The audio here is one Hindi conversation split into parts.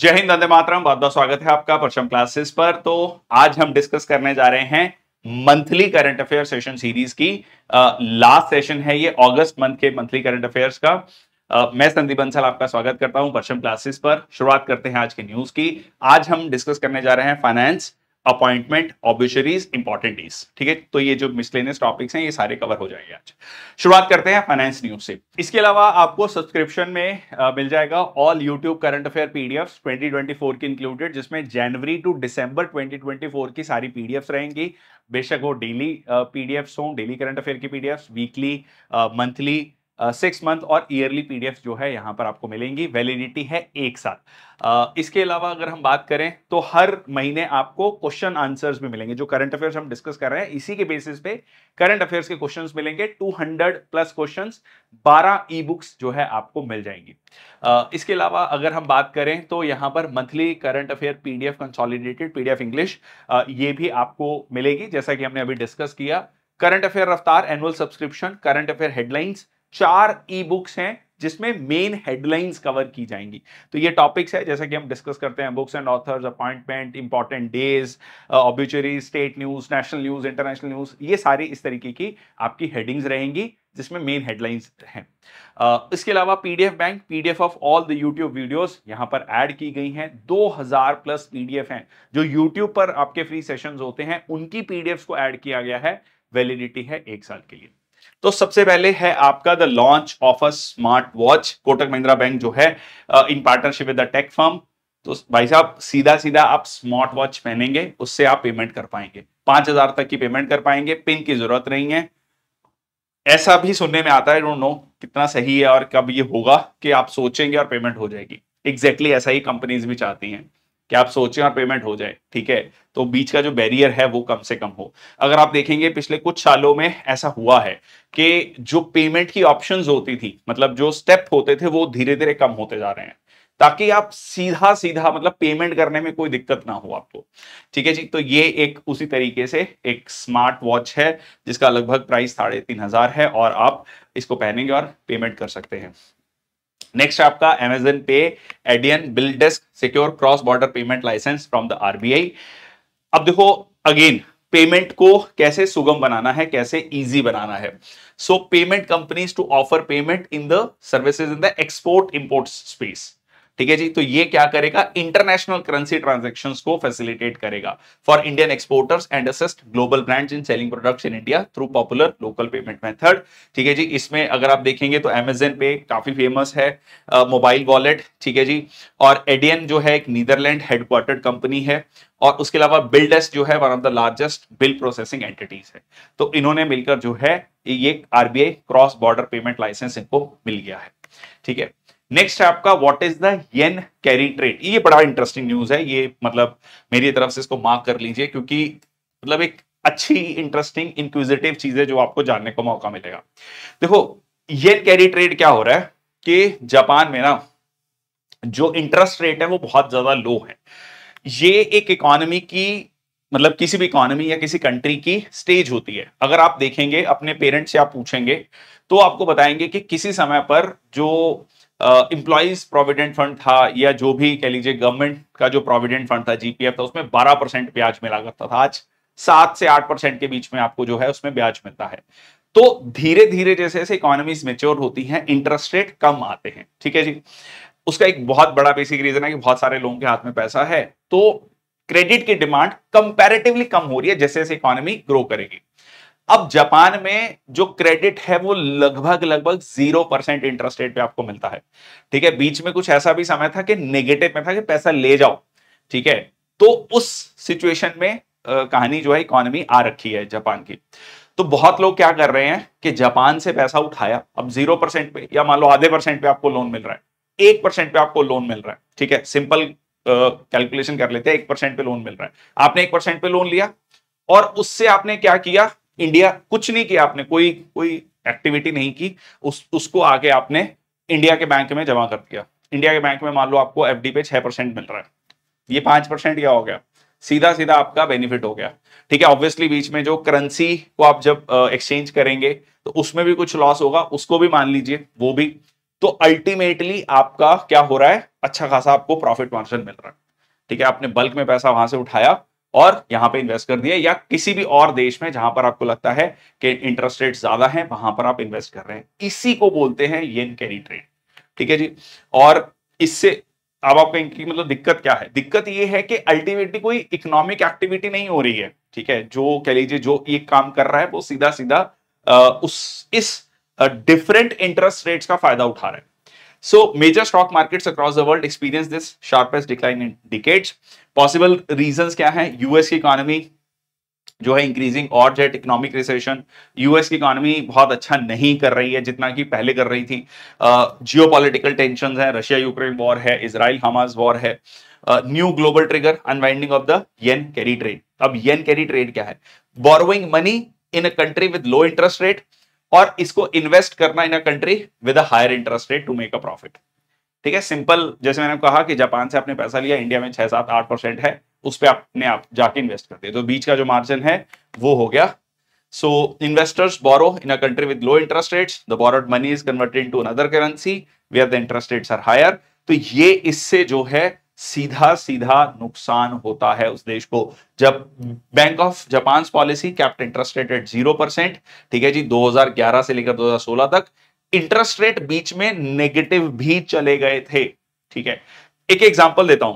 जय हिंद वंदे मातरम बहुत बहुत स्वागत है आपका परचम क्लासेस पर तो आज हम डिस्कस करने जा रहे हैं monthly current affair session series की लास्ट सेशन है ये अगस्त मंथ के मंथली करंट अफेयर्स का आ, मैं संदीप बंसल आपका स्वागत करता हूं परचम क्लासेस पर शुरुआत करते हैं आज के न्यूज की आज हम डिस्कस करने जा रहे हैं फाइनेंस अपॉइंटमेंट ऑब्यूशरीज इज ठीक है तो ये जो मिसलेनियस टॉपिक्स हैं ये सारे कवर हो जाएंगे आज शुरुआत करते हैं फाइनेंस न्यूज से इसके अलावा आपको सब्सक्रिप्शन में आ, मिल जाएगा all YouTube current affair PDF 2024 की इंक्लूडेड जिसमें जनवरी टू दिसंबर 2024 की सारी पीडीएफ रहेंगी बेशक वो डेली पीडीएफ्स हों डेली करंट अफेयर की PDF weekly monthly six month और ईयरली पीडीएफ जो है यहाँ पर आपको मिलेंगी वैलिडिटी है एक साथ इसके अलावा अगर हम बात करें तो हर महीने आपको क्वेश्चन आंसर्स भी मिलेंगे जो करंट अफेयर्स हम डिस्कस कर रहे हैं इसी के बेसिस पे करंट अफेयर्स के क्वेश्चन मिलेंगे 200 प्लस क्वेश्चन 12 ई बुक्स जो है आपको मिल जाएंगी इसके अलावा अगर हम बात करें तो यहाँ पर monthly current affair PDF consolidated PDF English ये भी आपको मिलेगी जैसा कि हमने अभी डिस्कस किया करंट अफेयर रफ्तार annual subscription current affair headlines चार ई बुक्स हैं जिसमें मेन हेडलाइंस कवर की जाएंगी तो ये टॉपिक्स है जैसा कि हम डिस्कस करते हैं books and authors appointment important days obituary state news national news international news ये सारी इस तरीके की आपकी हेडिंग्स रहेंगी जिसमें मेन हेडलाइंस हैं uh, इसके अलावा PDF bank PDF of all the YouTube videos यहां पर ऐड की गई हैं 2000 प्लस पीडीएफ हैं जो यूट्यूब पर आपके फ्री सेशंस होते हैं उनकी पीडीएफ को ऐड किया गया है वैलिडिटी है एक साल के लिए तो सबसे पहले है आपका the launch of a smart watch Kotak Mahindra bank जो है in partnership with the tech firm तो भाई साहब सीधा सीधा आप स्मार्ट वॉच पहनेंगे उससे आप पेमेंट कर पाएंगे पांच हजार तक की पेमेंट कर पाएंगे पिन की जरूरत नहीं है ऐसा भी सुनने में आता है डोंट नो कितना सही है और कब ये होगा कि आप सोचेंगे और पेमेंट हो जाएगी एग्जैक्टली exactly ऐसा ही कंपनीज भी चाहती हैं कि आप सोचें और पेमेंट हो जाए ठीक है तो बीच का जो बैरियर है वो कम से कम हो अगर आप देखेंगे पिछले कुछ सालों में ऐसा हुआ है कि जो पेमेंट की ऑप्शंस होती थी मतलब जो स्टेप होते थे वो धीरे धीरे कम होते जा रहे हैं ताकि आप सीधा सीधा मतलब पेमेंट करने में कोई दिक्कत ना हो आपको ठीक है जी तो ये एक उसी तरीके से एक स्मार्ट वॉच है जिसका लगभग प्राइस साढ़े तीन हजार है और आप इसको पहनेंगे और पेमेंट कर सकते हैं नेक्स्ट आपका Amazon pay Adyen BillDesk secure cross border payment license from the RBI अब देखो अगेन पेमेंट को कैसे सुगम बनाना है कैसे इजी बनाना है so payment companies to offer payment in the services in the export import space ठीक है जी तो ये क्या करेगा इंटरनेशनल करेंसी ट्रांजेक्शन को फैसिलिटेट करेगा for Indian exporters and assist global brands in selling products in India through popular local payment method ठीक है जी इसमें अगर आप देखेंगे तो एमेजन पे काफी फेमस है मोबाइल वॉलेट ठीक है जी और एडियन जो है एक नीदरलैंड हेडक्वार्टर्ड कंपनी है और उसके अलावा बिल्डेस्ट जो है one of the largest bill processing entities है तो इन्होंने मिलकर जो है ये RBI cross border payment license इनको मिल गया है ठीक है नेक्स्ट है आपका what is the yen carry trade ये बड़ा इंटरेस्टिंग न्यूज है ये मतलब मेरी तरफ से इसको मार्क कर लीजिए क्योंकि मतलब एक अच्छी इंटरेस्टिंग इंक्विजिटिव है जो आपको जानने को मौका मिलेगा देखो येन कैरी ट्रेड क्या हो रहा है कि जापान में ना जो इंटरेस्ट रेट है वो बहुत ज्यादा लो है ये एक इकोनॉमी की मतलब किसी भी इकोनॉमी या किसी कंट्री की स्टेज होती है अगर आप देखेंगे अपने पेरेंट्स से आप पूछेंगे तो आपको बताएंगे कि किसी समय पर जो इंप्लाइज प्रोविडेंट फंड था या जो भी कह लीजिए गवर्नमेंट का जो प्रोविडेंट फंड था जीपीएफ था उसमें बारह परसेंट ब्याज मिला करता था आज सात से आठ परसेंट के बीच में आपको जो है उसमें ब्याज मिलता है तो धीरे धीरे जैसे जैसे इकोनॉमीज मेच्योर होती है इंटरेस्ट रेट कम आते हैं ठीक है जी उसका एक बहुत बड़ा बेसिक रीजन है कि बहुत सारे लोगों के हाथ में पैसा है तो क्रेडिट की डिमांड कंपेरेटिवली कम हो रही है जैसे जैसे इकोनॉमी ग्रो करेगी अब जापान में जो क्रेडिट है वो लगभग लगभग जीरो परसेंट इंटरेस्ट रेट पे आपको मिलता है ठीक है बीच में कुछ ऐसा भी समय था कि नेगेटिव में था कि पैसा ले जाओ ठीक है तो उस सिचुएशन में आ, कहानी जो है इकोनॉमी आ रखी है जापान की तो बहुत लोग क्या कर रहे हैं कि जापान से पैसा उठाया अब जीरो परसेंट पे या मान लो आधे परसेंट पे आपको लोन मिल रहा है एक परसेंट पे आपको लोन मिल रहा है ठीक है सिंपल कैलकुलेशन कर लेते हैं एक परसेंट पे लोन मिल रहा है आपने एक परसेंट पे लोन लिया और उससे आपने क्या किया इंडिया कुछ नहीं किया आपने कोई कोई एक्टिविटी नहीं की उस उसको आके आपने इंडिया के बैंक में जमा कर दिया इंडिया के बैंक में मान लो आपको एफ पे छह मिल रहा है ये पांच परसेंट क्या हो गया सीधा सीधा आपका बेनिफिट हो गया ठीक है ऑब्वियसली बीच में जो करेंसी को आप जब एक्सचेंज uh, करेंगे तो उसमें भी कुछ लॉस होगा उसको भी मान लीजिए वो भी तो अल्टीमेटली आपका क्या हो रहा है अच्छा खासा आपको प्रॉफिट मार्जिन मिल रहा है ठीक है आपने बल्क में पैसा वहां से उठाया और यहां पे इन्वेस्ट कर दिया या किसी भी और देश में जहां पर आपको लगता है कि इंटरेस्ट रेट ज्यादा है वहां पर आप इन्वेस्ट कर रहे हैं इसी को बोलते हैं येन कैरी ट्रेड ठीक है जी और इससे अब आप कहेंगे मतलब दिक्कत क्या है दिक्कत ये है कि अल्टीमेटली कोई इकोनॉमिक एक्टिविटी नहीं हो रही है ठीक है जो कह लीजिए जो ये काम कर रहा है वो सीधा सीधा उस इस डिफरेंट इंटरेस्ट रेट्स का फायदा उठा रहा है So major stock markets across the world experience this sharpest decline in decades. Possible reasons क्या है यूएस की इकोनॉमी जो है इंक्रीजिंग और जेट इकोनॉमिक रिसेशन यूएस की इकोनॉमी बहुत अच्छा नहीं कर रही है जितना कि पहले कर रही थी जियो पॉलिटिकल टेंशन है रशिया यूक्रेन वॉर है इसराइल हमास वॉर है new global trigger unwinding of the yen carry trade अब येन कैरी ट्रेड क्या है borrowing money in a country with low interest rate और इसको इन्वेस्ट करना in a country with a higher interest rate to make a profit ठीक है सिंपल जैसे मैंने कहा कि जापान से आपने पैसा लिया इंडिया में छह सात आठ परसेंट है उस पर आपने आप जाके इन्वेस्ट कर दिया तो बीच का जो मार्जिन है वो हो गया so investors borrow in a country with low interest rates the borrowed money is converted to another currency where the interest rates are higher तो ये इससे जो है सीधा सीधा नुकसान होता है उस देश को जब bank of Japan policy kept interest rate at zero percent ठीक है जी 2011 से लेकर 2016 तक इंटरेस्ट रेट बीच में नेगेटिव भी चले गए थे ठीक है एक एग्जांपल देता हूं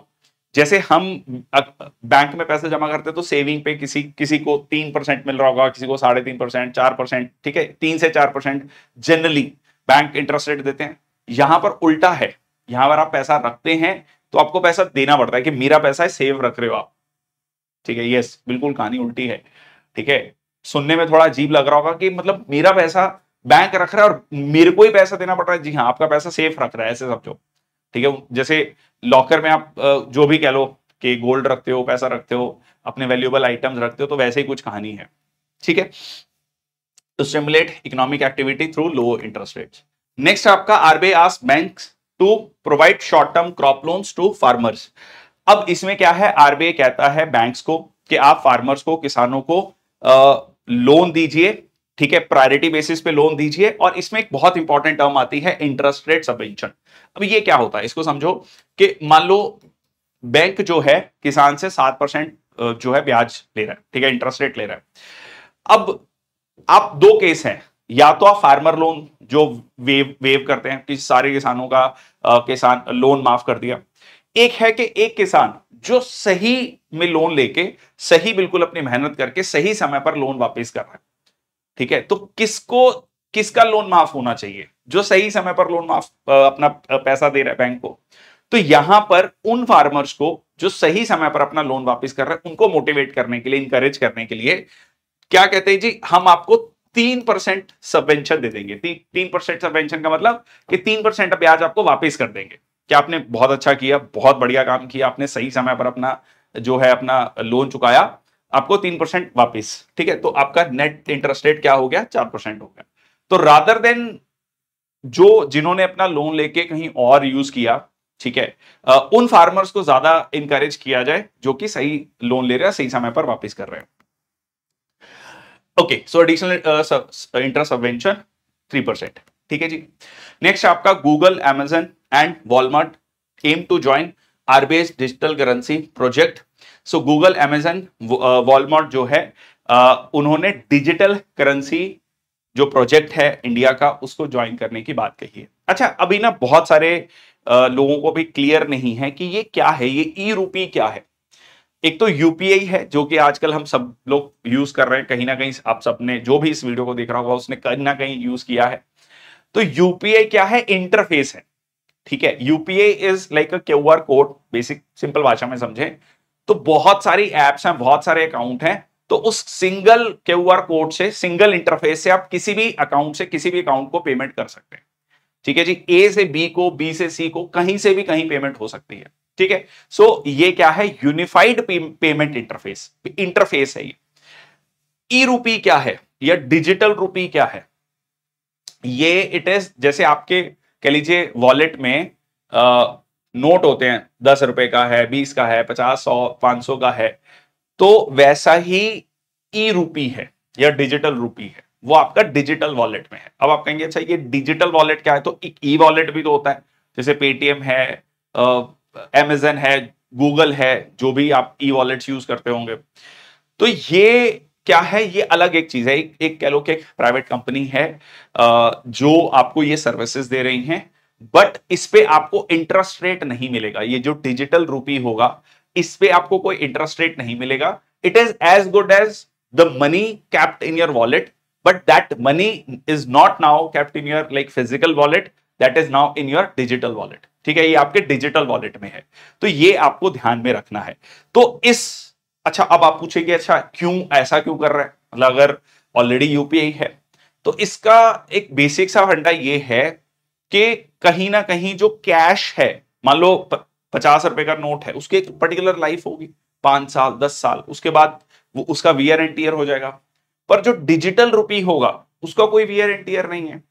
जैसे हम बैंक में पैसे जमा करते हैं तो सेविंग पे किसी किसी को तीन परसेंट मिल रहा होगा किसी को साढ़े तीन परसेंट चार परसेंट ठीक है तीन से चार percent generally bank interest rate देते हैं यहां पर उल्टा है यहां पर आप पैसा रखते हैं तो आपको पैसा देना पड़ता है कि मेरा पैसा है सेव रख रहे हो आप ठीक है यस बिल्कुल कहानी उल्टी है ठीक है सुनने में थोड़ा अजीब लग रहा होगा कि मतलब मेरा पैसा बैंक रख रहा है और मेरे को ही पैसा देना पड़ रहा है जी हाँ आपका पैसा सेफ रख रहा है ऐसे समझो ठीक है जैसे लॉकर में आप जो भी कह लो कि गोल्ड रखते हो पैसा रखते हो अपने वैल्यूएबल आइटम्स रखते हो तो वैसे ही कुछ कहानी है ठीक है to stimulate economic activity through low interest rate next आपका RBI asks to provide short term crop loans to farmers अब इसमें क्या है आरबीआई कहता है बैंक्स को कि आप फार्मर्स को किसानों को लोन दीजिए ठीक है प्रायोरिटी बेसिस पे लोन दीजिए और इसमें एक बहुत इंपॉर्टेंट टर्म आती है इंटरेस्ट रेट सबेंशन अब ये क्या होता है इसको समझो कि मान लो बैंक जो है किसान से सात परसेंट जो है ब्याज ले रहा है ठीक है इंटरेस्ट रेट ले रहा है अब आप दो केस हैं या तो आप फार्मर लोन जो वेव वेव करते हैं कि सारे किसानों का आ, किसान लोन माफ कर दिया एक है कि एक किसान जो सही में लोन लेके सही बिल्कुल अपनी मेहनत करके सही समय पर लोन वापस कर रहा है ठीक है तो किसको किसका लोन माफ होना चाहिए जो सही समय पर लोन माफ अपना पैसा दे रहा है बैंक को तो यहां पर उन फार्मर्स को जो सही समय पर अपना लोन वापस कर रहे हैं उनको मोटिवेट करने के लिए इंकरेज करने के लिए क्या कहते हैं जी हम आपको तीन परसेंट सबवेंशन दे देंगे ती, तीन परसेंट सबवेंशन का मतलब कि तीन परसेंट ब्याज आपको वापस कर देंगे क्या आपने बहुत अच्छा किया बहुत बढ़िया काम किया आपने सही समय पर अपना जो है अपना लोन चुकाया आपको तीन परसेंट वापिस ठीक है तो आपका नेट इंटरेस्ट रेट क्या हो गया चार परसेंट हो गया तो रादर देन जो जिन्होंने अपना लोन लेके कहीं और यूज किया ठीक है उन फार्मर्स को ज्यादा इंकरेज किया जाए जो कि सही लोन ले रहे हैं सही समय पर वापस कर रहे हैं okay so additional interest subvention three percent ठीक है जी नेक्स्ट आपका Google Amazon and Walmart aim to join RBI's digital currency project so Google Amazon Walmart जो है uh, उन्होंने डिजिटल करेंसी जो प्रोजेक्ट है इंडिया का उसको ज्वाइन करने की बात कही है अच्छा अभी ना बहुत सारे uh, लोगों को भी क्लियर नहीं है कि ये क्या है ये ई रूपी क्या है एक तो यूपीआई है जो कि आजकल हम सब लोग यूज कर रहे हैं कहीं ना कहीं आप सबने जो भी इस वीडियो को देख रहा होगा उसने कहीं ना कहीं यूज किया है तो यूपीआई क्या है इंटरफेस है ठीक है UPI is like a Q R code basic simple भाषा में समझे तो बहुत सारी एप्स हैं बहुत सारे अकाउंट हैं तो उस सिंगल क्यू आर कोड से सिंगल इंटरफेस से आप किसी भी अकाउंट से किसी भी अकाउंट को पेमेंट कर सकते हैं ठीक है जी ए से बी को बी से सी को कहीं से भी कहीं पेमेंट हो सकती है ठीक है सो ये क्या है यूनिफाइड पेमेंट इंटरफेस इंटरफेस है ये ई रूपी क्या है या डिजिटल रूपी क्या है ये इट इज जैसे आपके कह लीजिए वॉलेट में आ, नोट होते हैं दस रुपए का है बीस का है पचास सौ पांच सौ का है तो वैसा ही ई रूपी है या डिजिटल रूपी है वो आपका डिजिटल वॉलेट में है अब आप कहेंगे अच्छा ये डिजिटल वॉलेट क्या है तो ई वॉलेट भी तो होता है जैसे पेटीएम है एमेजन है गूगल है जो भी आप ई वॉलेट्स यूज करते होंगे तो ये क्या है ये अलग एक चीज है एक, एक कह लो कि प्राइवेट कंपनी है जो आपको ये सर्विसेज दे रही हैं बट इस पे आपको इंटरेस्ट रेट नहीं मिलेगा ये जो डिजिटल रूपी होगा इस पे आपको कोई इंटरेस्ट रेट नहीं मिलेगा it is as good as the money kept in your wallet but that money is not now kept in your like physical wallet that is now in your digital wallet ठीक है ये आपके डिजिटल वॉलेट में है तो ये आपको ध्यान में रखना है तो इस अच्छा अब आप पूछेंगे अच्छा क्यों ऐसा क्यों कर रहा है मतलब अगर ऑलरेडी यूपीआई है तो इसका एक बेसिक सा फंडा ये है कि कहीं ना कहीं जो कैश है मान लो पचास रुपए का नोट है उसकी एक पर्टिकुलर लाइफ होगी पांच साल दस साल उसके बाद वो उसका वियर एंड टीयर हो जाएगा पर जो डिजिटल रुपी होगा उसका कोई वियर एंड टीयर नहीं है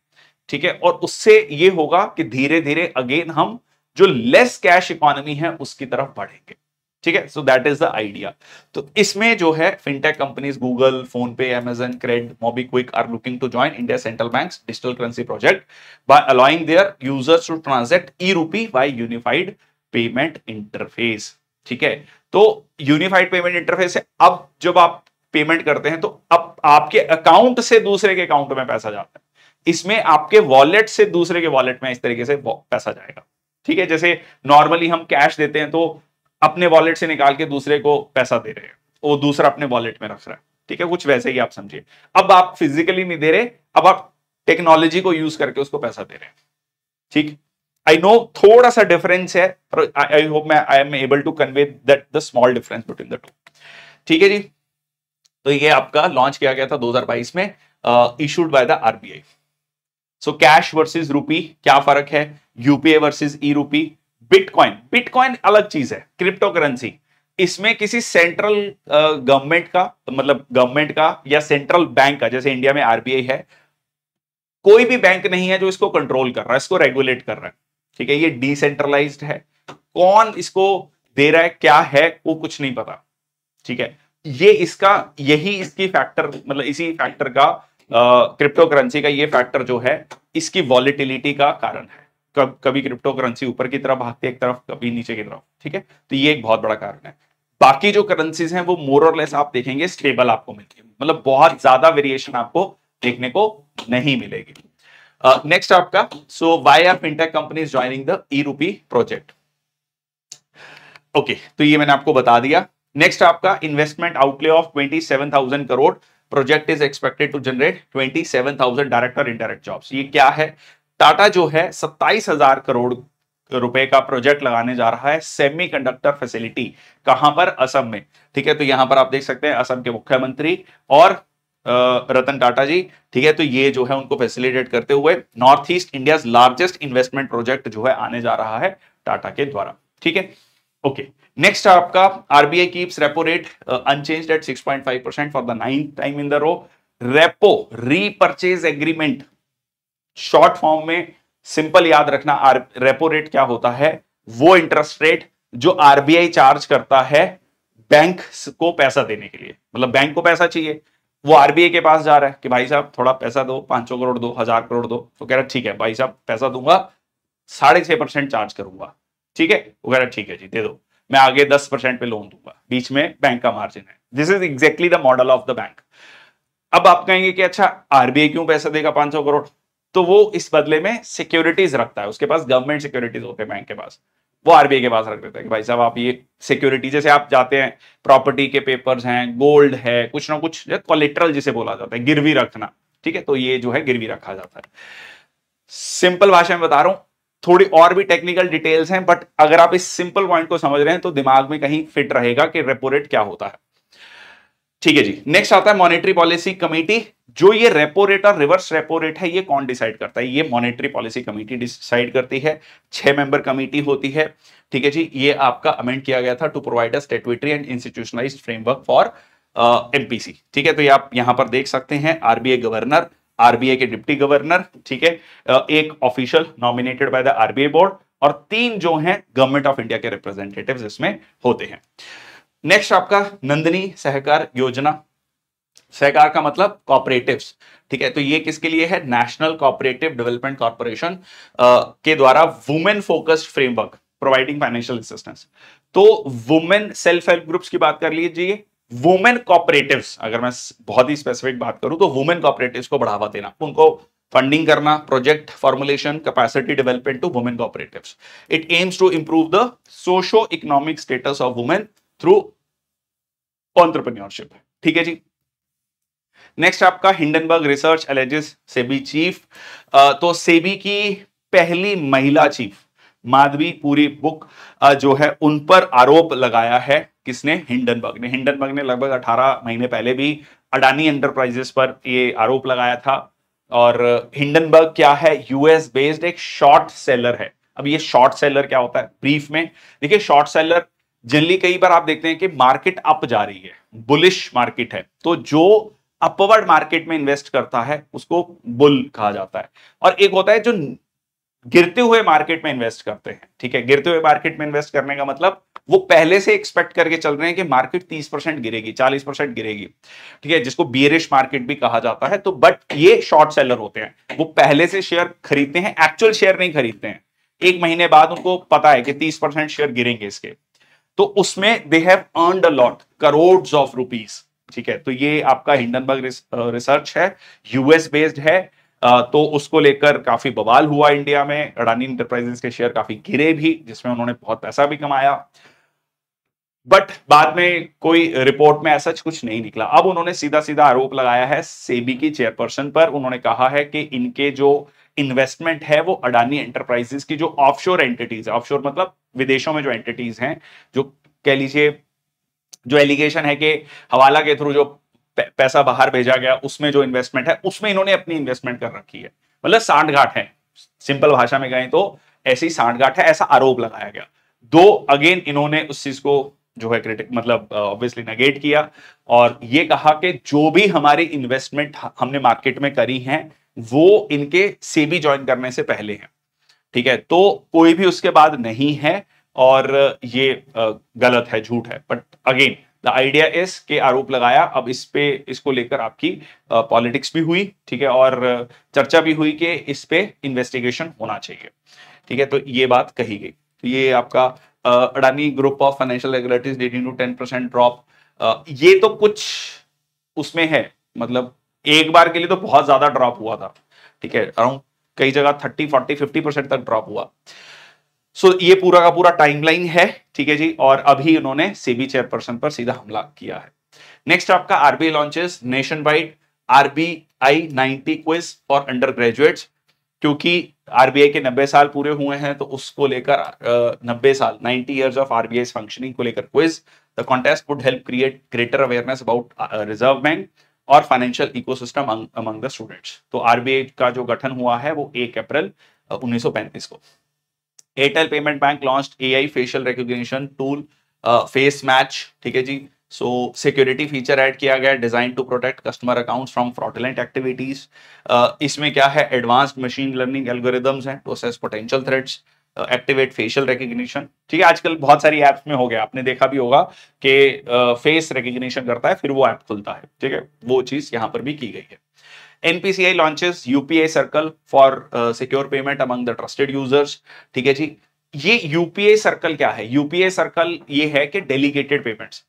ठीक है और उससे ये होगा कि धीरे धीरे अगेन हम जो लेस कैश इकोनॉमी है उसकी तरफ बढ़ेंगे ठीक है so that is the idea तो इसमें जो है fintech companies Google PhonePe Amazon Cred MobiKwik are looking to join India central bank digital currency project by aligning their users to transact e rupee by unified payment interface ठीक है तो यूनिफाइड पेमेंट इंटरफेस है अब जब आप पेमेंट करते हैं तो अब आपके अकाउंट से दूसरे के अकाउंट में पैसा जाता है इसमें आपके वॉलेट से दूसरे के वॉलेट में इस तरीके से पैसा जाएगा ठीक है जैसे नॉर्मली हम कैश देते हैं तो अपने वॉलेट से निकाल के दूसरे को पैसा दे रहे हैं वो दूसरा अपने वॉलेट में रख रहा है ठीक है कुछ वैसे ही आप समझिए अब आप फिजिकली नहीं दे रहे अब आप टेक्नोलॉजी को यूज करके उसको पैसा दे रहे हैं ठीक आई नो थोड़ा सा डिफरेंस है पर आई होप मैं I am able to convey that the small difference between the two ठीक है जी तो ये आपका लॉन्च किया गया था 2022 में issued by the RBI so cash versus rupee क्या फर्क है यूपीए वर्सेस ई रूपी बिटकॉइन बिटकॉइन अलग चीज है क्रिप्टो करेंसी इसमें किसी सेंट्रल गवर्नमेंट का मतलब गवर्नमेंट का या सेंट्रल बैंक का जैसे इंडिया में आरबीआई है कोई भी बैंक नहीं है जो इसको कंट्रोल कर रहा है इसको रेगुलेट कर रहा है ठीक है ये डिसेंट्रलाइज है कौन इसको दे रहा है क्या है वो कुछ नहीं पता ठीक है ये इसका यही इसकी फैक्टर मतलब इसी फैक्टर का क्रिप्टो करेंसी का ये फैक्टर जो है इसकी वॉलिटिलिटी का कारण है कब कभी क्रिप्टो करेंसी ऊपर की तरफ भागती है एक तरफ कभी नीचे की तरफ ठीक है तो ये एक बहुत बड़ा कारण है बाकी जो करेंसीज हैं वो मोर और लेस आप देखेंगे स्टेबल आपको मिलती है मतलब बहुत ज्यादा वेरिएशन आपको देखने को नहीं मिलेगी नेक्स्ट uh, आपका so why are fintech company joining the e rupee project okay तो ये मैंने आपको बता दिया नेक्स्ट आपका investment outlay of twenty seven thousand crore project is expected to generate 27,000 direct और इनडायरेक्ट जॉब्स ये क्या है टाटा जो है 27,000 करोड़ रुपए का प्रोजेक्ट लगाने जा रहा है सेमीकंडक्टर फैसिलिटी कहां पर असम में ठीक है तो यहां पर आप देख सकते हैं असम के मुख्यमंत्री और रतन टाटा जी ठीक है तो ये जो है उनको फैसिलिटेट करते हुए north east India largest investment project जो है आने जा रहा है टाटा के द्वारा ठीक है ओके okay. नेक्स्ट आपका RBI keeps repo rate unchanged at 6.5 percent for the ninth time in the row repo repurchase agreement short form में सिंपल याद रखना रेपो रेट क्या होता है वो इंटरेस्ट रेट जो आरबीआई चार्ज करता है बैंक को पैसा देने के लिए मतलब बैंक को पैसा चाहिए वो आरबीआई के पास जा रहा है कि भाई साहब थोड़ा पैसा दो पांच सौ करोड़ दो हजार करोड़ दो तो कह रहा ठीक है भाई साहब पैसा दूंगा साढ़े छह परसेंट चार्ज करूंगा ठीक है वो कह रहा ठीक है जी दे दो मैं आगे दस परसेंट पे लोन दूंगा बीच में बैंक का मार्जिन है this is exactly the model of the bank अब आप कहेंगे कि अच्छा आरबीआई क्यों पैसा देगा 500 करोड़ तो वो इस बदले में सिक्योरिटीज रखता है उसके पास गवर्नमेंट सिक्योरिटीज होते हैं बैंक के पास वो आरबीआई के पास रख देता है कि भाई साहब आप ये सिक्योरिटी जैसे आप जाते हैं प्रॉपर्टी के पेपर्स हैं गोल्ड है कुछ ना कुछ कोलेट्रल जिसे बोला जाता है गिरवी रखना ठीक है तो ये जो है गिरवी रखा जाता है सिंपल भाषा में बता रहा हूं थोड़ी और भी टेक्निकल डिटेल्स हैं बट अगर आप इस सिंपल पॉइंट को समझ रहे हैं तो दिमाग में कहीं फिट रहेगा कि रेपो रेट क्या होता है ठीक है जी नेक्स्ट आता है मॉनेटरी पॉलिसी कमेटी जो ये रेपो रेट और रिवर्स रेपो रेट है ये कौन डिसाइड करता है ये मॉनेटरी पॉलिसी कमेटी डिसाइड करती है छह मेंबर कमेटी होती है ठीक है जी ये आपका अमेंड किया गया था to provide a statutory and institutionalize framework for MPC ठीक है तो ये आप यहां पर देख सकते हैं आरबीआई गवर्नर आरबीआई के डिप्टी गवर्नर ठीक है एक official nominated by the RBI board और तीन जो हैं गवर्नमेंट ऑफ इंडिया के रिप्रेजेंटेटिव इसमें होते हैं नेक्स्ट आपका नंदनी सहकार योजना सहकार का मतलब कॉपरेटिव ठीक है तो ये किसके लिए है नेशनल कॉपरेटिव डेवलपमेंट कॉरपोरेशन के द्वारा women focused framework providing financial assistance तो वुमेन सेल्फ हेल्प ग्रुप्स की बात कर लीजिए वुमेन कॉपरेटिव अगर मैं बहुत ही स्पेसिफिक बात करूं तो वुमेन कॉपरेटिव को बढ़ावा देना उनको फंडिंग करना project formulation capacity development to women cooperative it aims to improve the socio economic status of women through entrepreneurship ठीक है जी नेक्स्ट आपका Hindenburg research alleges SEBI chief तो सेबी की पहली महिला चीफ माधवी पूरी बुक जो है उन पर आरोप लगाया है किसने हिंडनबर्ग ने हिंडनबर्ग ने लगभग 18 महीने पहले भी अडानी एंटरप्राइजेस पर ये आरोप लगाया था और हिंडनबर्ग क्या है यूएस बेस्ड एक शॉर्ट सेलर है अब ये शॉर्ट सेलर क्या होता है ब्रीफ में देखिए शॉर्ट सेलर जनरली कई बार आप देखते हैं कि मार्केट अप जा रही है बुलिश मार्केट है तो जो अपवर्ड मार्केट में इन्वेस्ट करता है उसको बुल कहा जाता है और एक होता है जो गिरते हुए मार्केट में इन्वेस्ट करते हैं ठीक है गिरते हुए मार्केट में इन्वेस्ट करने का मतलब वो पहले से एक्सपेक्ट करके चल रहे हैं कि मार्केट 30 परसेंट गिरेगी 40 परसेंट गिरेगी ठीक है जिसको बियरिश मार्केट भी कहा जाता है तो बट ये शॉर्ट सेलर होते हैं वो पहले से शेयर खरीदते हैं एक्चुअल शेयर नहीं खरीदते हैं एक महीने बाद उनको पता है कि तीस शेयर गिरेंगे इसके तो उसमें they have earn a lot crore of rupees ठीक है तो ये आपका हिंडनबर्ग रिसर्च है यूएस बेस्ड है तो उसको लेकर काफी बवाल हुआ इंडिया में अडानी इंटरप्राइजेस के शेयर काफी गिरे भी जिसमें उन्होंने बहुत पैसा भी कमाया बट बाद में कोई रिपोर्ट में ऐसा कुछ नहीं निकला अब उन्होंने सीधा सीधा आरोप लगाया है सेबी की चेयरपर्सन पर उन्होंने कहा है कि इनके जो इन्वेस्टमेंट है वो अडानी एंटरप्राइजेस की जो ऑफशोर एंटिटीज है ऑफशोर मतलब विदेशों में जो एंटिटीज हैं जो कह लीजिए जो एलिगेशन है कि हवाला के थ्रू जो पैसा बाहर भेजा गया उसमें जो इन्वेस्टमेंट है उसमें इन्होंने अपनी इन्वेस्टमेंट कर रखी है मतलब सांठ है सिंपल भाषा में गए तो ऐसी सांठ है ऐसा आरोप लगाया गया दो अगेन इन्होंने उस चीज को जो है क्रिटिक मतलब ऑब्वियसली नेगेट किया और ये कहा कि जो भी हमारी इन्वेस्टमेंट हमने मार्केट में करी है वो इनके सेबी ज्वाइन करने से पहले है ठीक है तो कोई भी उसके बाद नहीं है और ये गलत है झूठ है but again the idea is के आरोप लगाया अब इस पे इसको लेकर आपकी पॉलिटिक्स भी हुई ठीक है और चर्चा भी हुई कि इस पे इन्वेस्टिगेशन होना चाहिए ठीक है तो ये बात कही गई तो ये आपका Adani group of financial regulatories dating to ten percent drop ये तो कुछ उसमें है मतलब एक बार के लिए तो बहुत ज्यादा ड्रॉप हुआ था ठीक है अराउंड कई जगह थर्टी फोर्टी फिफ्टी परसेंट तक ड्रॉप हुआ सो so, ये पूरा का पूरा टाइमलाइन है ठीक है जी और अभी उन्होंने सीबी चेयरपर्सन पर सीधा हमला किया है नेक्स्ट आपका RBI launches nationwide RBI 90 quiz for undergraduate क्योंकि आरबीआई के 90 साल पूरे हुए हैं तो उसको लेकर नब्बे साल 90 इयर्स ऑफ आरबीआई फंक्शनिंग को लेकर quiz the contest would help create greater awareness about reserve bank और financial ecosystem among the students तो आरबीआई का जो गठन हुआ है वो एक अप्रैल उन्नीस को Airtel payment bank launch A I facial recognition tool face match ठीक है जी सो सिक्योरिटी फीचर ऐड किया गया design to protect customer accounts from fraudulent activities इसमें क्या है एडवांस्ड मशीन लर्निंग एल्गोरिदम्स हैं process potential threats activate facial recognition ठीक है आजकल बहुत सारी एप्स में हो गया आपने देखा भी होगा कि फेस uh, रिकग्निशन करता है फिर वो ऐप खुलता है ठीक है वो चीज यहाँ पर भी की गई है NPCI launches UPI circle for secure payment among the trusted users ठीक है जी ये यूपीआई सर्कल क्या है यूपीआई सर्कल ये है कि डेलीगेटेड पेमेंट्स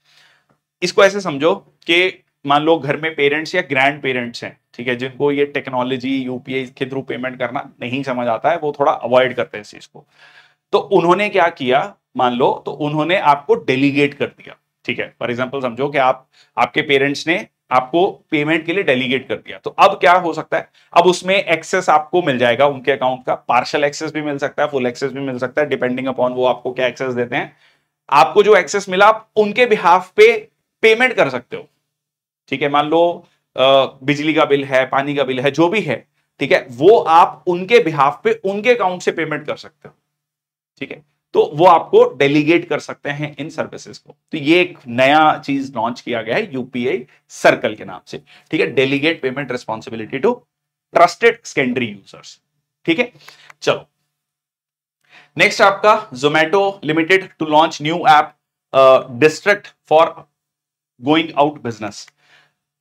इसको ऐसे समझो कि मान लो घर में पेरेंट्स या ग्रैंड पेरेंट्स हैं ठीक है जिनको ये टेक्नोलॉजी यूपीआई के थ्रू पेमेंट करना नहीं समझ आता है वो थोड़ा अवॉइड करते हैं इस चीज को तो उन्होंने क्या किया मान लो तो उन्होंने आपको डेलीगेट कर दिया ठीक है फॉर एग्जाम्पल समझो कि आप आपके पेरेंट्स ने आपको पेमेंट के लिए डेलीगेट कर दिया तो अब क्या हो सकता है अब उसमें एक्सेस आपको मिल जाएगा उनके अकाउंट का पार्शल एक्सेस भी मिल सकता है फुल एक्सेस भी मिल सकता है डिपेंडिंग अपॉन वो आपको क्या एक्सेस देते हैं आपको जो एक्सेस मिला आप उनके बिहाफ पे पेमेंट कर सकते हो ठीक है मान लो बिजली का बिल है पानी का बिल है जो भी है ठीक है वो आप उनके बिहाफ पे उनके अकाउंट से पेमेंट कर सकते हो ठीक है तो वो आपको डेलीगेट कर सकते हैं इन सर्विसेज को तो ये एक नया चीज लॉन्च किया गया है यूपीआई सर्कल के नाम से ठीक है delegate payment responsibility to trusted secondary users ठीक है चलो नेक्स्ट आपका Zomato limited to launch new app district for going out business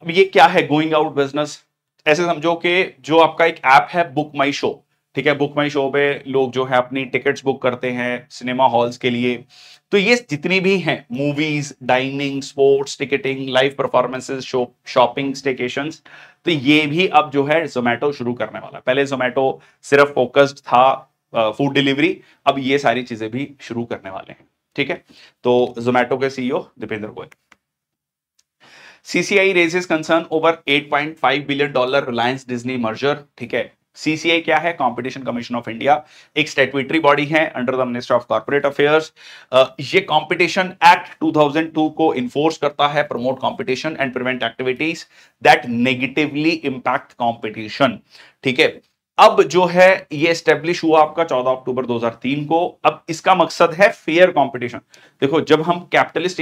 अब ये क्या है गोइंग आउट बिजनेस ऐसे समझो कि जो आपका एक ऐप है बुक माई शो ठीक है बुक माई शो पे लोग जो है अपनी टिकट्स बुक करते हैं सिनेमा हॉल्स के लिए तो ये जितनी भी हैं movies dining sports ticketing live performances shopping staycation तो ये भी अब जो है जोमेटो शुरू करने वाला पहले जोमेटो सिर्फ फोकस्ड था फूड डिलीवरी अब ये सारी चीजें भी शुरू करने वाले हैं ठीक है तो जोमेटो के CEO e Deepinder Goyal CCI raises concern over 8.5 billion dollar Reliance Disney merger ठीक है सीसीए क्या है कंपटीशन कमीशन ऑफ इंडिया एक स्टेटूटरी बॉडी है under the minister of corporate affairs ये कंपटीशन एक्ट 2002 को इन्फोर्स करता है promote competition and prevent activities that negatively impact competition ठीक है अब जो है ये स्टेब्लिश हुआ आपका 14 अक्टूबर 2003 को अब इसका मकसद है फेयर कॉम्पिटिशन देखो जब हम कैपिटलिस्ट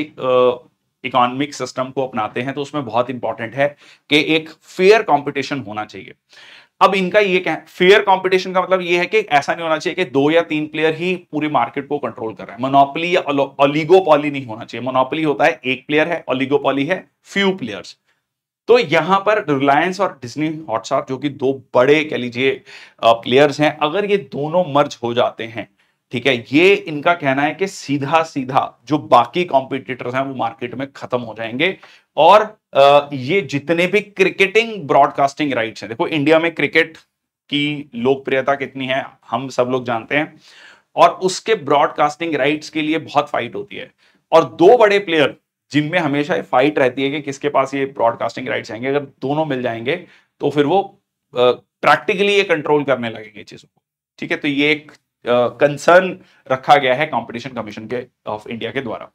इकोनॉमिक सिस्टम को अपनाते हैं तो उसमें बहुत इंपॉर्टेंट है कि एक फेयर कॉम्पिटिशन होना चाहिए अब इनका ये क्या है फेयर कंपटीशन का मतलब ये है कि ऐसा नहीं होना चाहिए कि दो या तीन प्लेयर ही पूरे मार्केट को कंट्रोल कर रहे हैं मोनोपली या ओलिगोपॉली नहीं होना चाहिए मोनोपली होता है एक प्लेयर है ऑलिगोपॉली है फ्यू प्लेयर्स तो यहां पर रिलायंस और डिजनी हॉटस्टार जो कि दो बड़े कह लीजिए प्लेयर्स हैं अगर ये दोनों मर्ज हो जाते हैं ठीक है ये इनका कहना है कि सीधा सीधा जो बाकी कॉम्पिटिटर्स हैं वो मार्केट में खत्म हो जाएंगे और ये जितने भी क्रिकेटिंग ब्रॉडकास्टिंग राइट्स हैं देखो इंडिया में क्रिकेट की लोकप्रियता कितनी है हम सब लोग जानते हैं और उसके ब्रॉडकास्टिंग राइट्स के लिए बहुत फाइट होती है और दो बड़े प्लेयर जिनमें हमेशा ये फाइट रहती है कि किसके पास ये ब्रॉडकास्टिंग राइट्स आएंगे अगर दोनों मिल जाएंगे तो फिर वो प्रैक्टिकली ये कंट्रोल करने लगेंगे चीज़ों को ठीक है तो ये एक कंसर्न रखा गया है कंपटीशन कमीशन के ऑफ इंडिया के द्वारा